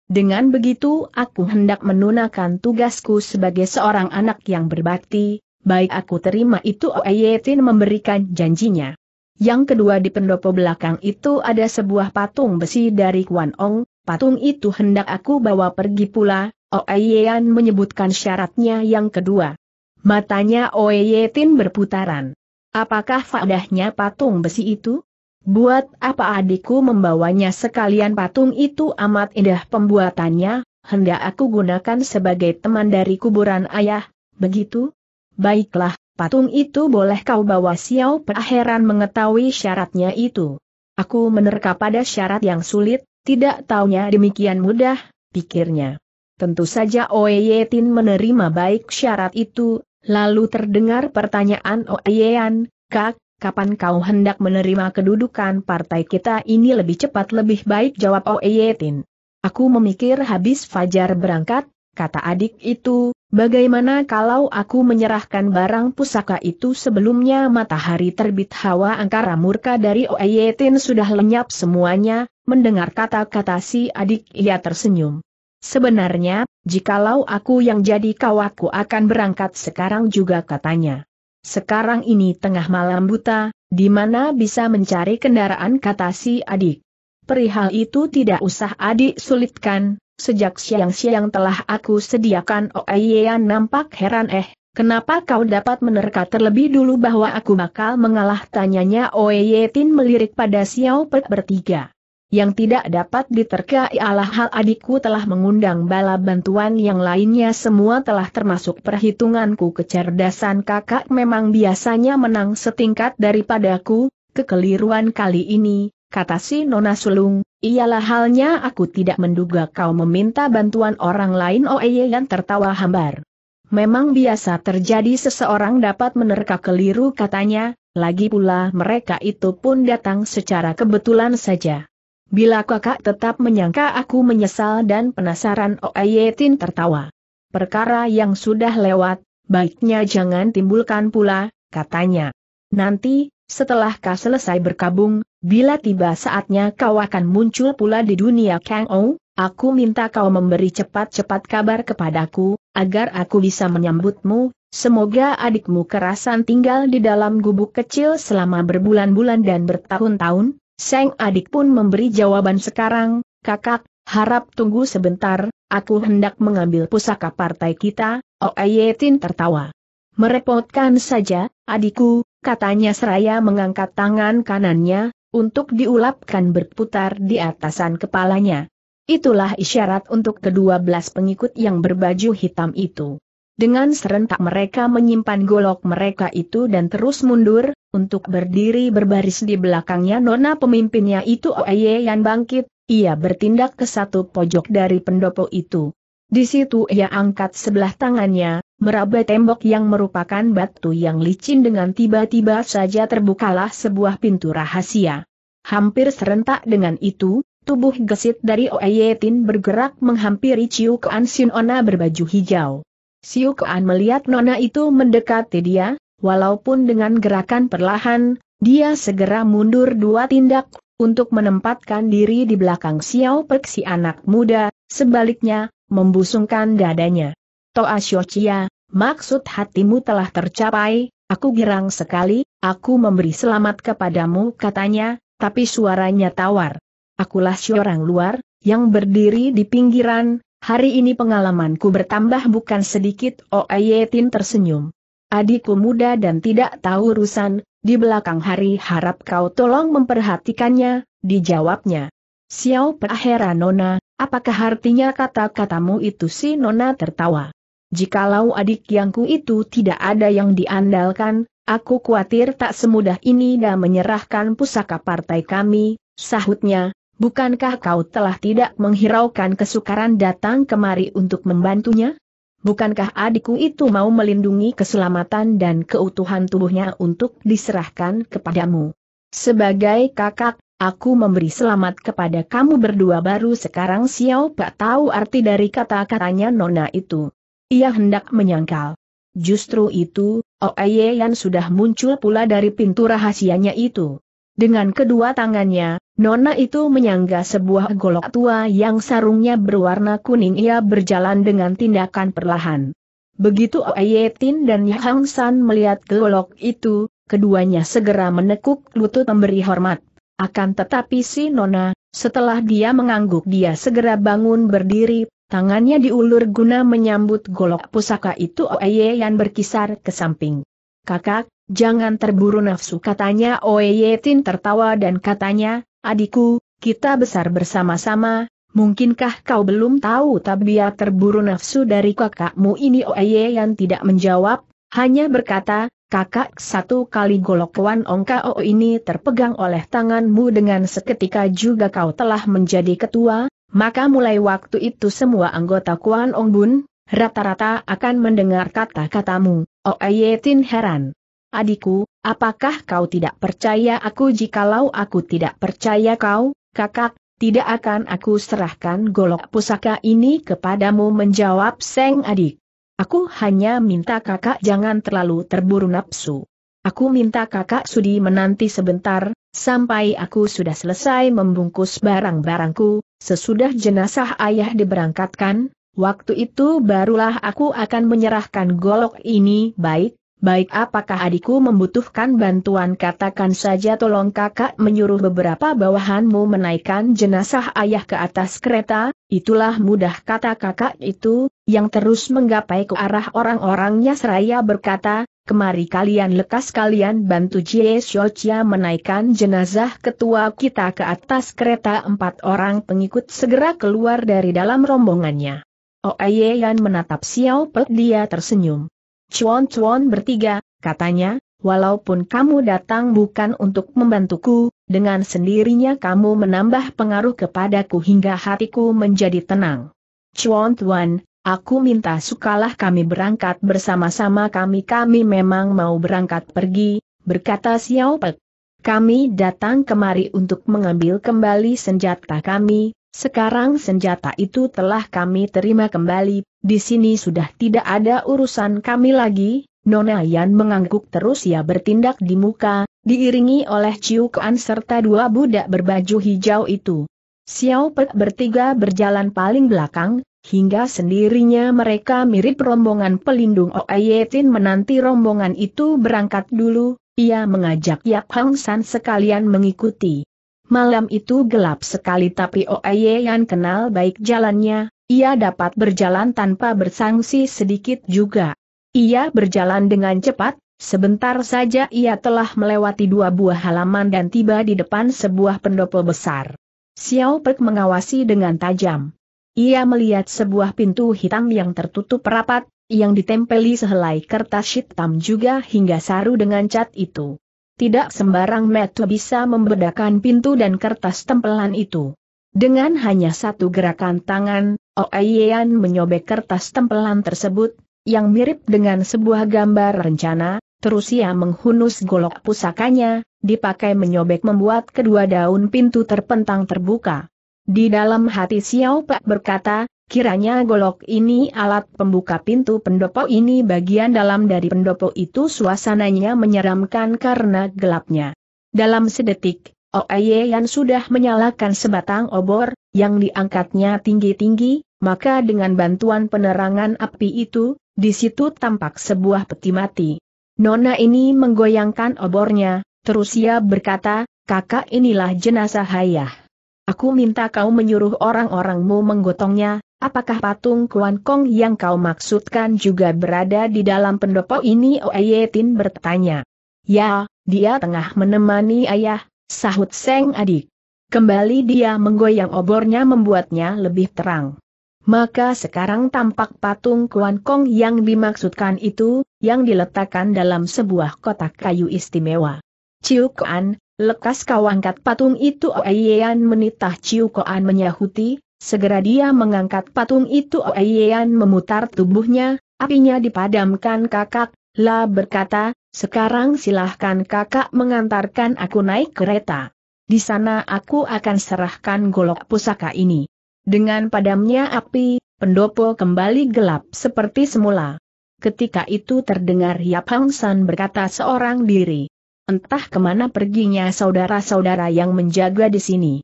Dengan begitu aku hendak menunaikan tugasku sebagai seorang anak yang berbakti, baik aku terima itu Oeyetin memberikan janjinya. Yang kedua di pendopo belakang itu ada sebuah patung besi dari Kwan Ong, patung itu hendak aku bawa pergi pula, Oeyetin menyebutkan syaratnya yang kedua. Matanya Oeyetin berputaran. Apakah faedahnya patung besi itu? Buat apa adikku membawanya sekalian patung itu amat indah pembuatannya, hendak aku gunakan sebagai teman dari kuburan ayah, begitu? Baiklah, patung itu boleh kau bawa Xiao Peheran heran mengetahui syaratnya itu. Aku menerka pada syarat yang sulit, tidak taunya demikian mudah, pikirnya. Tentu saja Oeyetin menerima baik syarat itu, lalu terdengar pertanyaan Oeyean, Kak, kapan kau hendak menerima kedudukan partai kita ini lebih cepat lebih baik jawab Oeyetin. Aku memikir habis Fajar berangkat, kata adik itu, Bagaimana kalau aku menyerahkan barang pusaka itu sebelumnya matahari terbit hawa angkara murka dari Oeyetin sudah lenyap semuanya, mendengar kata-kata si adik ia tersenyum. Sebenarnya, jikalau aku yang jadi kawaku akan berangkat sekarang juga katanya. Sekarang ini tengah malam buta, di mana bisa mencari kendaraan kata si adik. Perihal itu tidak usah adik sulitkan, sejak siang-siang telah aku sediakan Oeyean oh nampak heran eh, kenapa kau dapat menerka terlebih dulu bahwa aku bakal mengalah tanyanya Oeyetin oh melirik pada Xiao Pet bertiga. Yang tidak dapat diterka ialah hal adikku telah mengundang bala bantuan yang lainnya semua telah termasuk perhitunganku kecerdasan kakak memang biasanya menang setingkat daripadaku, kekeliruan kali ini, kata si Nona Sulung, ialah halnya aku tidak menduga kau meminta bantuan orang lain Oeye oh, yang tertawa hambar. Memang biasa terjadi seseorang dapat menerka keliru katanya, lagi pula mereka itu pun datang secara kebetulan saja. Bila kakak tetap menyangka aku menyesal dan penasaran Oeye oh, Tin tertawa. Perkara yang sudah lewat, baiknya jangan timbulkan pula, katanya. Nanti, setelah kau selesai berkabung, bila tiba saatnya kau akan muncul pula di dunia Kang Ou, aku minta kau memberi cepat-cepat kabar kepadaku, agar aku bisa menyambutmu, semoga adikmu kerasan tinggal di dalam gubuk kecil selama berbulan-bulan dan bertahun-tahun, Seng adik pun memberi jawaban sekarang, kakak, harap tunggu sebentar, aku hendak mengambil pusaka partai kita, Oayetin tertawa. Merepotkan saja, adikku, katanya seraya mengangkat tangan kanannya, untuk diulapkan berputar di atasan kepalanya. Itulah isyarat untuk kedua belas pengikut yang berbaju hitam itu. Dengan serentak mereka menyimpan golok mereka itu dan terus mundur, untuk berdiri berbaris di belakangnya nona pemimpinnya itu Oye yang bangkit, ia bertindak ke satu pojok dari pendopo itu. Di situ ia angkat sebelah tangannya, meraba tembok yang merupakan batu yang licin dengan tiba-tiba saja terbukalah sebuah pintu rahasia. Hampir serentak dengan itu, tubuh gesit dari Oeyetin bergerak menghampiri Ciu Kuan Sin Ona berbaju hijau. Ciu Kuan melihat Nona itu mendekati dia, walaupun dengan gerakan perlahan, dia segera mundur dua tindak, untuk menempatkan diri di belakang Xiao Pek si anak muda, sebaliknya, membusungkan dadanya. Toa Shochia, maksud hatimu telah tercapai, aku girang sekali, aku memberi selamat kepadamu katanya, tapi suaranya tawar. Akulah seorang luar, yang berdiri di pinggiran, hari ini pengalamanku bertambah bukan sedikit Oayetin oh tersenyum. Adikku muda dan tidak tahu urusan, di belakang hari harap kau tolong memperhatikannya, dijawabnya. Xiao Pahera Nona, apakah artinya kata-katamu itu si Nona tertawa? Jikalau adik yangku itu tidak ada yang diandalkan, aku khawatir tak semudah ini dan menyerahkan pusaka partai kami, sahutnya, bukankah kau telah tidak menghiraukan kesukaran datang kemari untuk membantunya? Bukankah adikku itu mau melindungi keselamatan dan keutuhan tubuhnya untuk diserahkan kepadamu? Sebagai kakak, aku memberi selamat kepada kamu berdua baru sekarang Xiao Pak tahu arti dari kata-katanya Nona itu. Ia hendak menyangkal. Justru itu, Yan sudah muncul pula dari pintu rahasianya itu. Dengan kedua tangannya, Nona itu menyangga sebuah golok tua yang sarungnya berwarna kuning ia berjalan dengan tindakan perlahan. Begitu Tin dan Yang San melihat golok itu, keduanya segera menekuk lutut memberi hormat. Akan tetapi si Nona, setelah dia mengangguk dia segera bangun berdiri, Tangannya diulur guna menyambut golok pusaka itu yang berkisar ke samping. Kakak, jangan terburu nafsu katanya Tin tertawa dan katanya, adikku, kita besar bersama-sama, mungkinkah kau belum tahu tabiat terburu nafsu dari kakakmu ini yang tidak menjawab, hanya berkata, kakak satu kali golok Wan Ongkao ini terpegang oleh tanganmu dengan seketika juga kau telah menjadi ketua, maka mulai waktu itu semua anggota Kuan Ong Bun, rata-rata akan mendengar kata-katamu, Oh Tin heran. Adikku, apakah kau tidak percaya aku jikalau aku tidak percaya kau, kakak, tidak akan aku serahkan golok pusaka ini kepadamu menjawab Seng adik. Aku hanya minta kakak jangan terlalu terburu nafsu. Aku minta kakak sudi menanti sebentar, Sampai aku sudah selesai membungkus barang-barangku, sesudah jenazah ayah diberangkatkan, waktu itu barulah aku akan menyerahkan golok ini baik, baik apakah adikku membutuhkan bantuan katakan saja tolong kakak menyuruh beberapa bawahanmu menaikkan jenazah ayah ke atas kereta, itulah mudah kata kakak itu, yang terus menggapai ke arah orang-orangnya seraya berkata, Kemari kalian lekas kalian bantu Jie Xiochia menaikkan jenazah ketua kita ke atas kereta empat orang pengikut segera keluar dari dalam rombongannya. Oye oh, Yan menatap Xiao Pek dia tersenyum. Chuan Chuan bertiga, katanya, walaupun kamu datang bukan untuk membantuku, dengan sendirinya kamu menambah pengaruh kepadaku hingga hatiku menjadi tenang. Chuan Tuan, Aku minta sukalah kami berangkat bersama-sama kami-kami memang mau berangkat pergi, berkata Xiao Pek. Kami datang kemari untuk mengambil kembali senjata kami, sekarang senjata itu telah kami terima kembali, di sini sudah tidak ada urusan kami lagi, Nona Yan mengangguk terus ia bertindak di muka, diiringi oleh Ciu Kuan serta dua budak berbaju hijau itu. Xiao Pek bertiga berjalan paling belakang, Hingga sendirinya mereka mirip rombongan pelindung Oayetin menanti rombongan itu berangkat dulu, ia mengajak Yak Hang San sekalian mengikuti. Malam itu gelap sekali tapi yang kenal baik jalannya, ia dapat berjalan tanpa bersangsi sedikit juga. Ia berjalan dengan cepat, sebentar saja ia telah melewati dua buah halaman dan tiba di depan sebuah pendopo besar. Xiao Pek mengawasi dengan tajam. Ia melihat sebuah pintu hitam yang tertutup rapat, yang ditempeli sehelai kertas hitam juga hingga saru dengan cat itu. Tidak sembarang metu bisa membedakan pintu dan kertas tempelan itu. Dengan hanya satu gerakan tangan, Oeyean menyobek kertas tempelan tersebut, yang mirip dengan sebuah gambar rencana, terus ia menghunus golok pusakanya, dipakai menyobek membuat kedua daun pintu terpentang terbuka. Di dalam hati Xiao Pak berkata, kiranya golok ini alat pembuka pintu pendopo ini bagian dalam dari pendopo itu suasananya menyeramkan karena gelapnya. Dalam sedetik, yang sudah menyalakan sebatang obor, yang diangkatnya tinggi-tinggi, maka dengan bantuan penerangan api itu, di situ tampak sebuah peti mati. Nona ini menggoyangkan obornya, terus ia berkata, kakak inilah jenazah Hayah. Aku minta kau menyuruh orang-orangmu menggotongnya, apakah patung Kuan Kong yang kau maksudkan juga berada di dalam pendopo ini? Oeyetin bertanya. Ya, dia tengah menemani ayah, sahut Seng adik. Kembali dia menggoyang obornya membuatnya lebih terang. Maka sekarang tampak patung Kuan Kong yang dimaksudkan itu, yang diletakkan dalam sebuah kotak kayu istimewa. Ciu Kuan, Lekas kau angkat patung itu Oeyean menitah Ciu Koan menyahuti, segera dia mengangkat patung itu Oeyean memutar tubuhnya, apinya dipadamkan kakak, La berkata, sekarang silahkan kakak mengantarkan aku naik kereta. Di sana aku akan serahkan golok pusaka ini. Dengan padamnya api, pendopo kembali gelap seperti semula. Ketika itu terdengar Yap Hang San berkata seorang diri. Entah kemana perginya saudara-saudara yang menjaga di sini.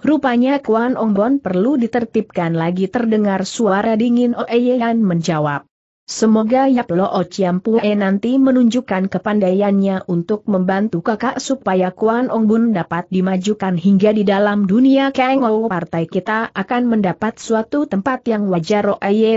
Rupanya Kuan Bon perlu ditertibkan lagi terdengar suara dingin Oeyan menjawab. Semoga Yap Lo Chiampue nanti menunjukkan kepandaiannya untuk membantu kakak supaya Kuan Bun dapat dimajukan hingga di dalam dunia Ou partai kita akan mendapat suatu tempat yang wajar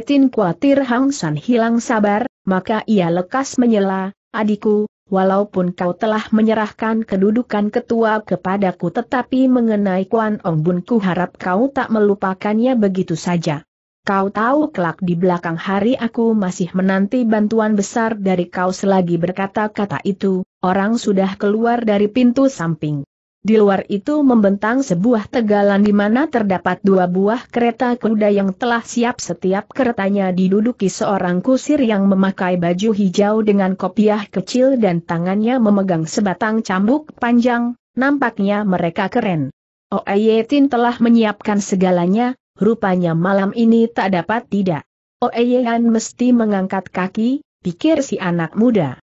Tin khawatir Hang San hilang sabar, maka ia lekas menyela, adikku, walaupun kau telah menyerahkan kedudukan ketua kepadaku tetapi mengenai Kuan Ong Bun ku harap kau tak melupakannya begitu saja. Kau tahu kelak di belakang hari aku masih menanti bantuan besar dari kau selagi berkata-kata itu, orang sudah keluar dari pintu samping. Di luar itu membentang sebuah tegalan di mana terdapat dua buah kereta kuda yang telah siap setiap keretanya diduduki seorang kusir yang memakai baju hijau dengan kopiah kecil dan tangannya memegang sebatang cambuk panjang, nampaknya mereka keren. Oeyetin oh, telah menyiapkan segalanya, rupanya malam ini tak dapat tidak. Oeyean oh, mesti mengangkat kaki, pikir si anak muda.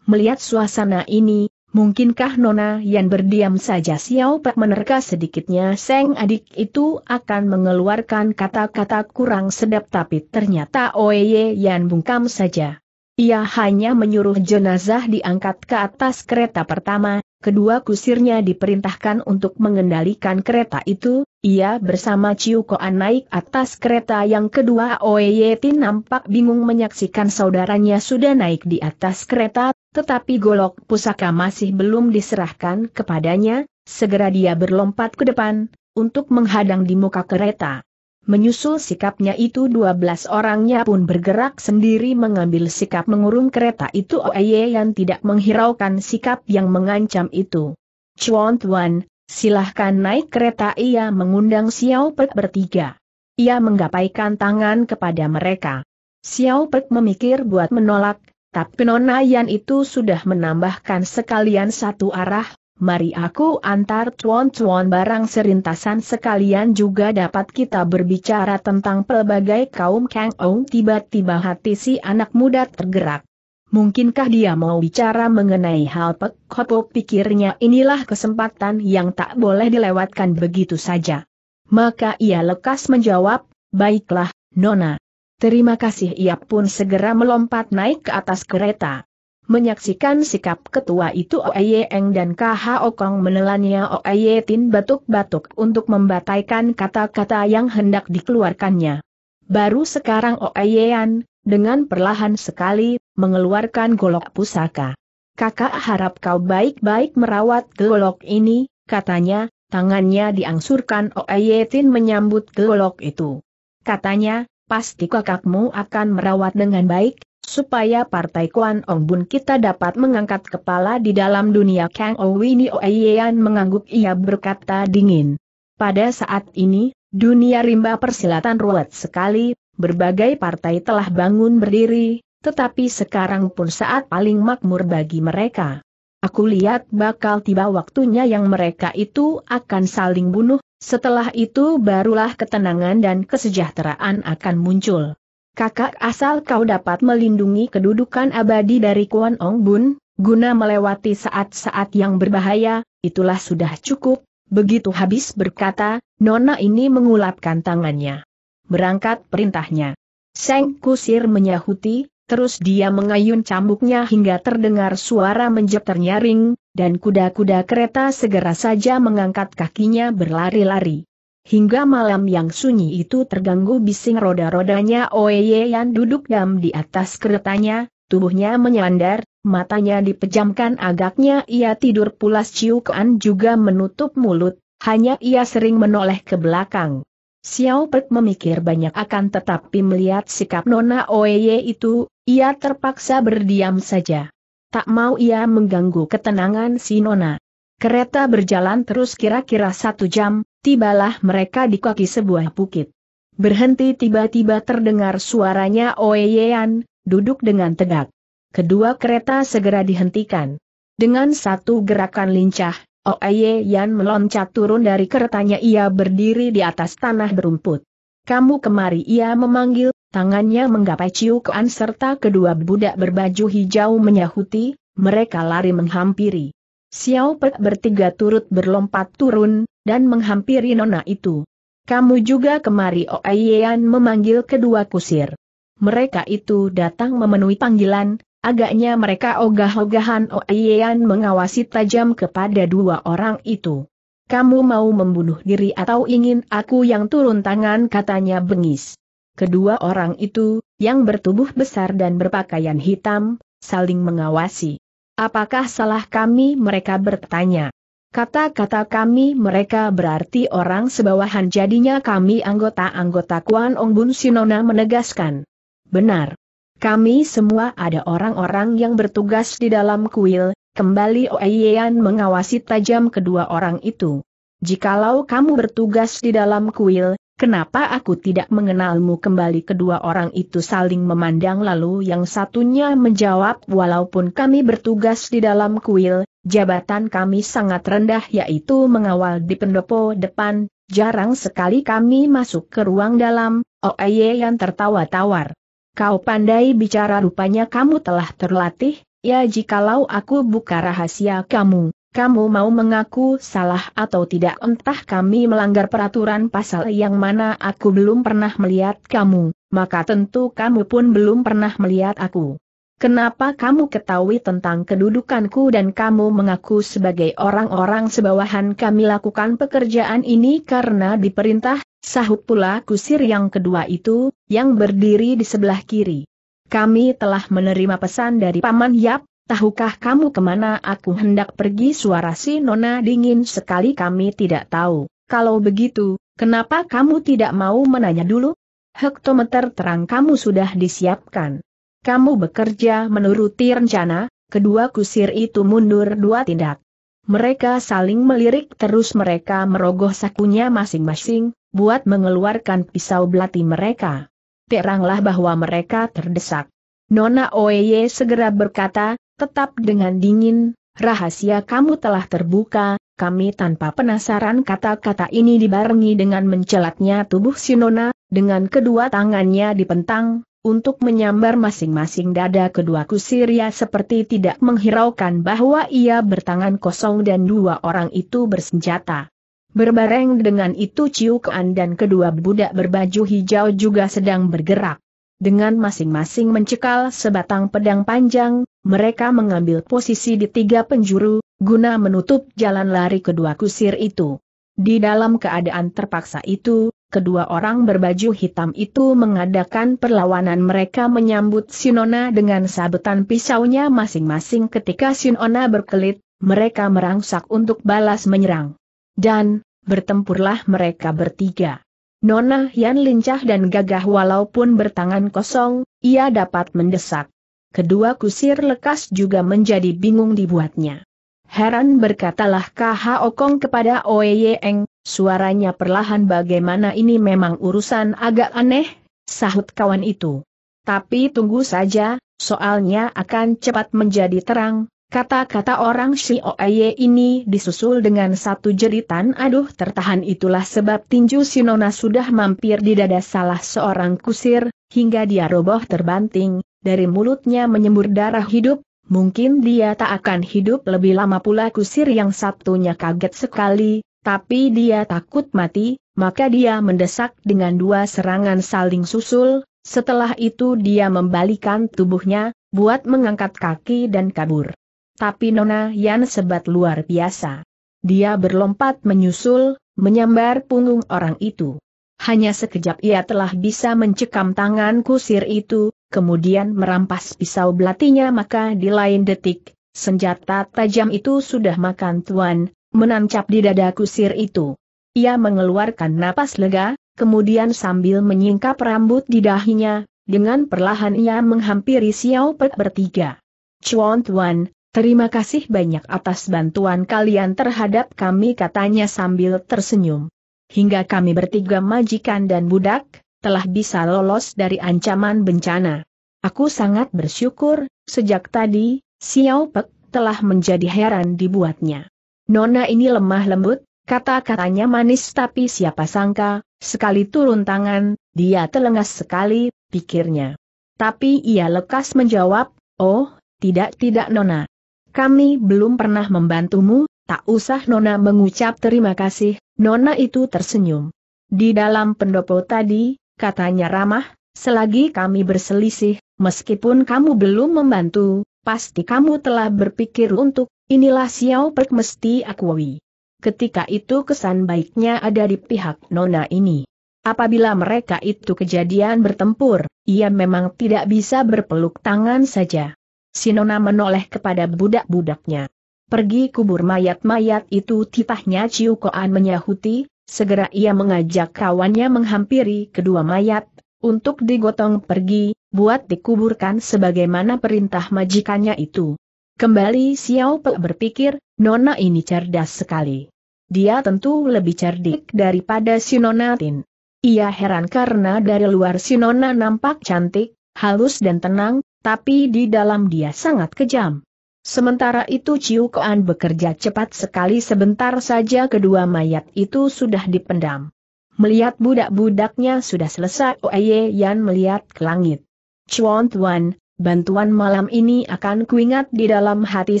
Melihat suasana ini, Mungkinkah Nona yang berdiam saja Xiao Pak menerka sedikitnya Seng adik itu akan mengeluarkan kata-kata kurang sedap tapi ternyata Oye Yan bungkam saja. Ia hanya menyuruh jenazah diangkat ke atas kereta pertama, kedua kusirnya diperintahkan untuk mengendalikan kereta itu, ia bersama Ciu Koan naik atas kereta yang kedua Oye Tin nampak bingung menyaksikan saudaranya sudah naik di atas kereta tetapi golok pusaka masih belum diserahkan kepadanya, segera dia berlompat ke depan, untuk menghadang di muka kereta. Menyusul sikapnya itu 12 orangnya pun bergerak sendiri mengambil sikap mengurung kereta itu Oeye yang tidak menghiraukan sikap yang mengancam itu. Chuan Tuan, silahkan naik kereta ia mengundang Xiao Pek bertiga. Ia menggapaikan tangan kepada mereka. Xiao Pek memikir buat menolak, tapi Nona Yan itu sudah menambahkan sekalian satu arah, mari aku antar cuan-cuan barang serintasan sekalian juga dapat kita berbicara tentang pelbagai kaum Kang Ong tiba-tiba hati si anak muda tergerak. Mungkinkah dia mau bicara mengenai hal Pek Hopo pikirnya inilah kesempatan yang tak boleh dilewatkan begitu saja. Maka ia lekas menjawab, baiklah, Nona. Terima kasih ia pun segera melompat naik ke atas kereta. Menyaksikan sikap ketua itu Oeye Eng dan KH Okong menelannya Oeye Tin batuk-batuk untuk membataikan kata-kata yang hendak dikeluarkannya. Baru sekarang An, dengan perlahan sekali, mengeluarkan golok pusaka. Kakak harap kau baik-baik merawat golok ini, katanya, tangannya diangsurkan Oeye Tin menyambut golok itu. Katanya, pasti kakakmu akan merawat dengan baik, supaya partai Kuan Ong Bun kita dapat mengangkat kepala di dalam dunia Kang Owini Oeyean mengangguk ia berkata dingin. Pada saat ini, dunia rimba persilatan ruwet sekali, berbagai partai telah bangun berdiri, tetapi sekarang pun saat paling makmur bagi mereka. Aku lihat bakal tiba waktunya yang mereka itu akan saling bunuh, setelah itu barulah ketenangan dan kesejahteraan akan muncul. Kakak asal kau dapat melindungi kedudukan abadi dari Kuan Ong Bun, guna melewati saat-saat yang berbahaya, itulah sudah cukup, begitu habis berkata, Nona ini mengulapkan tangannya. Berangkat perintahnya. Seng Kusir menyahuti, terus dia mengayun cambuknya hingga terdengar suara menjepter nyaring, dan kuda-kuda kereta segera saja mengangkat kakinya berlari-lari. Hingga malam yang sunyi itu terganggu bising roda-rodanya Oeye yang duduk diam di atas keretanya, tubuhnya menyandar, matanya dipejamkan agaknya ia tidur pulas Ciukan juga menutup mulut, hanya ia sering menoleh ke belakang. Xiao Pek memikir banyak akan tetapi melihat sikap Nona Oye itu, ia terpaksa berdiam saja. Tak mau ia mengganggu ketenangan si Nona. Kereta berjalan terus kira-kira satu jam, tibalah mereka di kaki sebuah bukit. Berhenti tiba-tiba terdengar suaranya Oeyean, duduk dengan tegak. Kedua kereta segera dihentikan. Dengan satu gerakan lincah, Oye oh, Yan meloncat turun dari keretanya ia berdiri di atas tanah berumput. Kamu kemari ia memanggil, tangannya menggapai ciu Kuan serta kedua budak berbaju hijau menyahuti, mereka lari menghampiri. Xiao Pe bertiga turut berlompat turun, dan menghampiri nona itu. Kamu juga kemari Oye oh, Yan memanggil kedua kusir. Mereka itu datang memenuhi panggilan, Agaknya mereka ogah-ogahan Oeyan oh, mengawasi tajam kepada dua orang itu. Kamu mau membunuh diri atau ingin aku yang turun tangan katanya bengis. Kedua orang itu, yang bertubuh besar dan berpakaian hitam, saling mengawasi. Apakah salah kami mereka bertanya. Kata-kata kami mereka berarti orang sebawahan jadinya kami anggota-anggota Kuan Ong Bun Sinona menegaskan. Benar. Kami semua ada orang-orang yang bertugas di dalam kuil, kembali Oeyean mengawasi tajam kedua orang itu. Jikalau kamu bertugas di dalam kuil, Kenapa aku tidak mengenalmu kembali kedua orang itu saling memandang lalu yang satunya menjawab walaupun kami bertugas di dalam kuil, jabatan kami sangat rendah yaitu mengawal di pendopo depan, jarang sekali kami masuk ke ruang dalam, Oeye tertawa tawar. Kau pandai bicara rupanya kamu telah terlatih, ya jikalau aku buka rahasia kamu, kamu mau mengaku salah atau tidak entah kami melanggar peraturan pasal yang mana aku belum pernah melihat kamu, maka tentu kamu pun belum pernah melihat aku. Kenapa kamu ketahui tentang kedudukanku dan kamu mengaku sebagai orang-orang sebawahan kami lakukan pekerjaan ini karena diperintah, sahut pula kusir yang kedua itu, yang berdiri di sebelah kiri. Kami telah menerima pesan dari Paman Yap, tahukah kamu kemana aku hendak pergi suara si Nona dingin sekali kami tidak tahu. Kalau begitu, kenapa kamu tidak mau menanya dulu? Hektometer terang kamu sudah disiapkan kamu bekerja menuruti rencana, kedua kusir itu mundur dua tindak. Mereka saling melirik terus mereka merogoh sakunya masing-masing, buat mengeluarkan pisau belati mereka. Teranglah bahwa mereka terdesak. Nona Oye segera berkata, tetap dengan dingin, rahasia kamu telah terbuka, kami tanpa penasaran kata-kata ini dibarengi dengan mencelatnya tubuh Nona, dengan kedua tangannya dipentang, untuk menyambar masing-masing dada kedua kusir ya seperti tidak menghiraukan bahwa ia bertangan kosong dan dua orang itu bersenjata. Berbareng dengan itu Ciukan dan kedua budak berbaju hijau juga sedang bergerak. Dengan masing-masing mencekal sebatang pedang panjang, mereka mengambil posisi di tiga penjuru, guna menutup jalan lari kedua kusir itu. Di dalam keadaan terpaksa itu, kedua orang berbaju hitam itu mengadakan perlawanan mereka menyambut Sinona dengan sabetan pisaunya masing-masing ketika Sinona berkelit, mereka merangsak untuk balas menyerang. Dan, bertempurlah mereka bertiga. Nona Yan lincah dan gagah walaupun bertangan kosong, ia dapat mendesak. Kedua kusir lekas juga menjadi bingung dibuatnya. Heran berkatalah KH Okong kepada Oeyeng, Suaranya perlahan bagaimana ini memang urusan agak aneh, sahut kawan itu. Tapi tunggu saja, soalnya akan cepat menjadi terang, kata-kata orang Shioye ini disusul dengan satu jeritan aduh tertahan itulah sebab tinju Sinona sudah mampir di dada salah seorang kusir, hingga dia roboh terbanting, dari mulutnya menyembur darah hidup, mungkin dia tak akan hidup lebih lama pula kusir yang satunya kaget sekali, tapi dia takut mati, maka dia mendesak dengan dua serangan saling susul, setelah itu dia membalikan tubuhnya, buat mengangkat kaki dan kabur. Tapi Nona Yan sebat luar biasa. Dia berlompat menyusul, menyambar punggung orang itu. Hanya sekejap ia telah bisa mencekam tangan kusir itu, kemudian merampas pisau belatinya maka di lain detik, senjata tajam itu sudah makan tuan, menancap di dada kusir itu. Ia mengeluarkan napas lega, kemudian sambil menyingkap rambut di dahinya, dengan perlahan ia menghampiri Xiao Pek bertiga. Chuan Tuan, terima kasih banyak atas bantuan kalian terhadap kami katanya sambil tersenyum. Hingga kami bertiga majikan dan budak, telah bisa lolos dari ancaman bencana. Aku sangat bersyukur, sejak tadi, Xiao Pek telah menjadi heran dibuatnya. Nona ini lemah lembut, kata-katanya manis tapi siapa sangka, sekali turun tangan, dia telengas sekali, pikirnya. Tapi ia lekas menjawab, oh, tidak-tidak Nona. Kami belum pernah membantumu, tak usah Nona mengucap terima kasih, Nona itu tersenyum. Di dalam pendopo tadi, katanya ramah, selagi kami berselisih, meskipun kamu belum membantu, pasti kamu telah berpikir untuk Inilah Xiao Perk mesti akui. Ketika itu kesan baiknya ada di pihak Nona ini. Apabila mereka itu kejadian bertempur, ia memang tidak bisa berpeluk tangan saja. Si Nona menoleh kepada budak-budaknya. Pergi kubur mayat-mayat itu titahnya Ciu Koan menyahuti, segera ia mengajak kawannya menghampiri kedua mayat, untuk digotong pergi, buat dikuburkan sebagaimana perintah majikannya itu. Kembali Xiao Pe berpikir, Nona ini cerdas sekali. Dia tentu lebih cerdik daripada Sinona Tin. Ia heran karena dari luar Sinona nampak cantik, halus dan tenang, tapi di dalam dia sangat kejam. Sementara itu Ciu Koan bekerja cepat sekali sebentar saja kedua mayat itu sudah dipendam. Melihat budak-budaknya sudah selesai Oye Yan melihat ke langit. Chuan Tuan, bantuan malam ini akan kuingat di dalam hati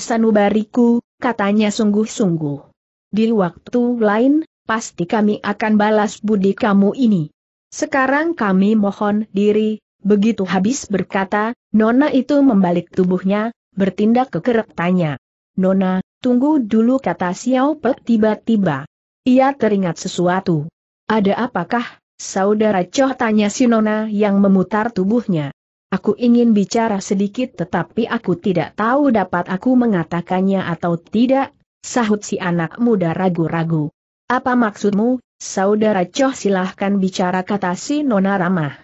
sanubariku, katanya sungguh-sungguh. Di waktu lain, pasti kami akan balas budi kamu ini. Sekarang kami mohon diri, begitu habis berkata, Nona itu membalik tubuhnya, bertindak kekeretanya. Nona, tunggu dulu kata Xiao Pek tiba-tiba. Ia teringat sesuatu. Ada apakah, saudara Choh tanya si Nona yang memutar tubuhnya. Aku ingin bicara sedikit tetapi aku tidak tahu dapat aku mengatakannya atau tidak, sahut si anak muda ragu-ragu. Apa maksudmu, saudara Choh silahkan bicara kata si Nona ramah.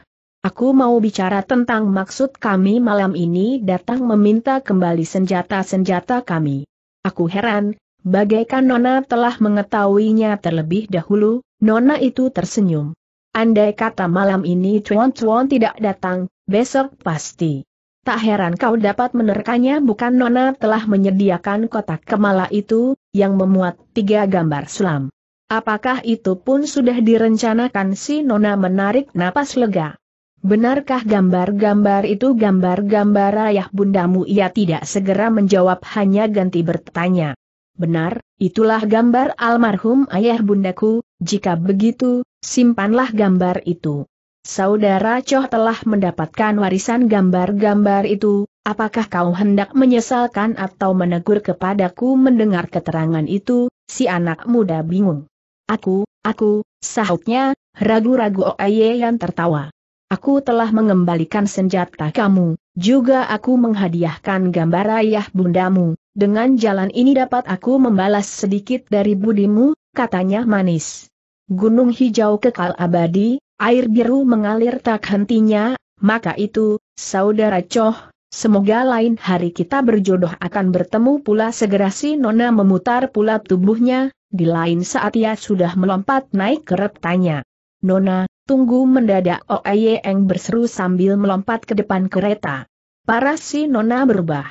Aku mau bicara tentang maksud kami malam ini datang meminta kembali senjata-senjata kami. Aku heran, bagaikan Nona telah mengetahuinya terlebih dahulu, Nona itu tersenyum. Andai kata malam ini Tuan Tuan tidak datang, besok pasti. Tak heran kau dapat menerkanya bukan Nona telah menyediakan kotak kemala itu, yang memuat tiga gambar sulam. Apakah itu pun sudah direncanakan si Nona menarik napas lega? Benarkah gambar-gambar itu gambar-gambar ayah bundamu? Ia tidak segera menjawab hanya ganti bertanya. Benar, itulah gambar almarhum ayah bundaku, jika begitu, simpanlah gambar itu. Saudara Choh telah mendapatkan warisan gambar-gambar itu, apakah kau hendak menyesalkan atau menegur kepadaku mendengar keterangan itu, si anak muda bingung. Aku, aku, sahutnya, ragu-ragu Oaye yang tertawa. Aku telah mengembalikan senjata kamu, juga aku menghadiahkan gambar ayah bundamu, dengan jalan ini dapat aku membalas sedikit dari budimu, katanya manis gunung hijau kekal abadi, air biru mengalir tak hentinya, maka itu, saudara Choh, semoga lain hari kita berjodoh akan bertemu pula segera si Nona memutar pula tubuhnya, di lain saat ia sudah melompat naik ke tanya. Nona, tunggu mendadak Oeyeng berseru sambil melompat ke depan kereta. Para si Nona berubah.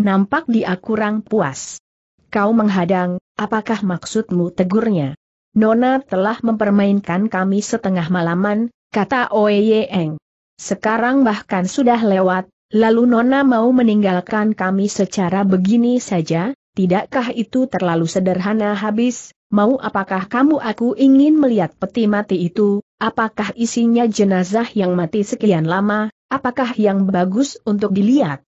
Nampak dia kurang puas. Kau menghadang, apakah maksudmu tegurnya? Nona telah mempermainkan kami setengah malaman, kata Oye Sekarang bahkan sudah lewat, lalu Nona mau meninggalkan kami secara begini saja, tidakkah itu terlalu sederhana habis? Mau apakah kamu aku ingin melihat peti mati itu, apakah isinya jenazah yang mati sekian lama, apakah yang bagus untuk dilihat?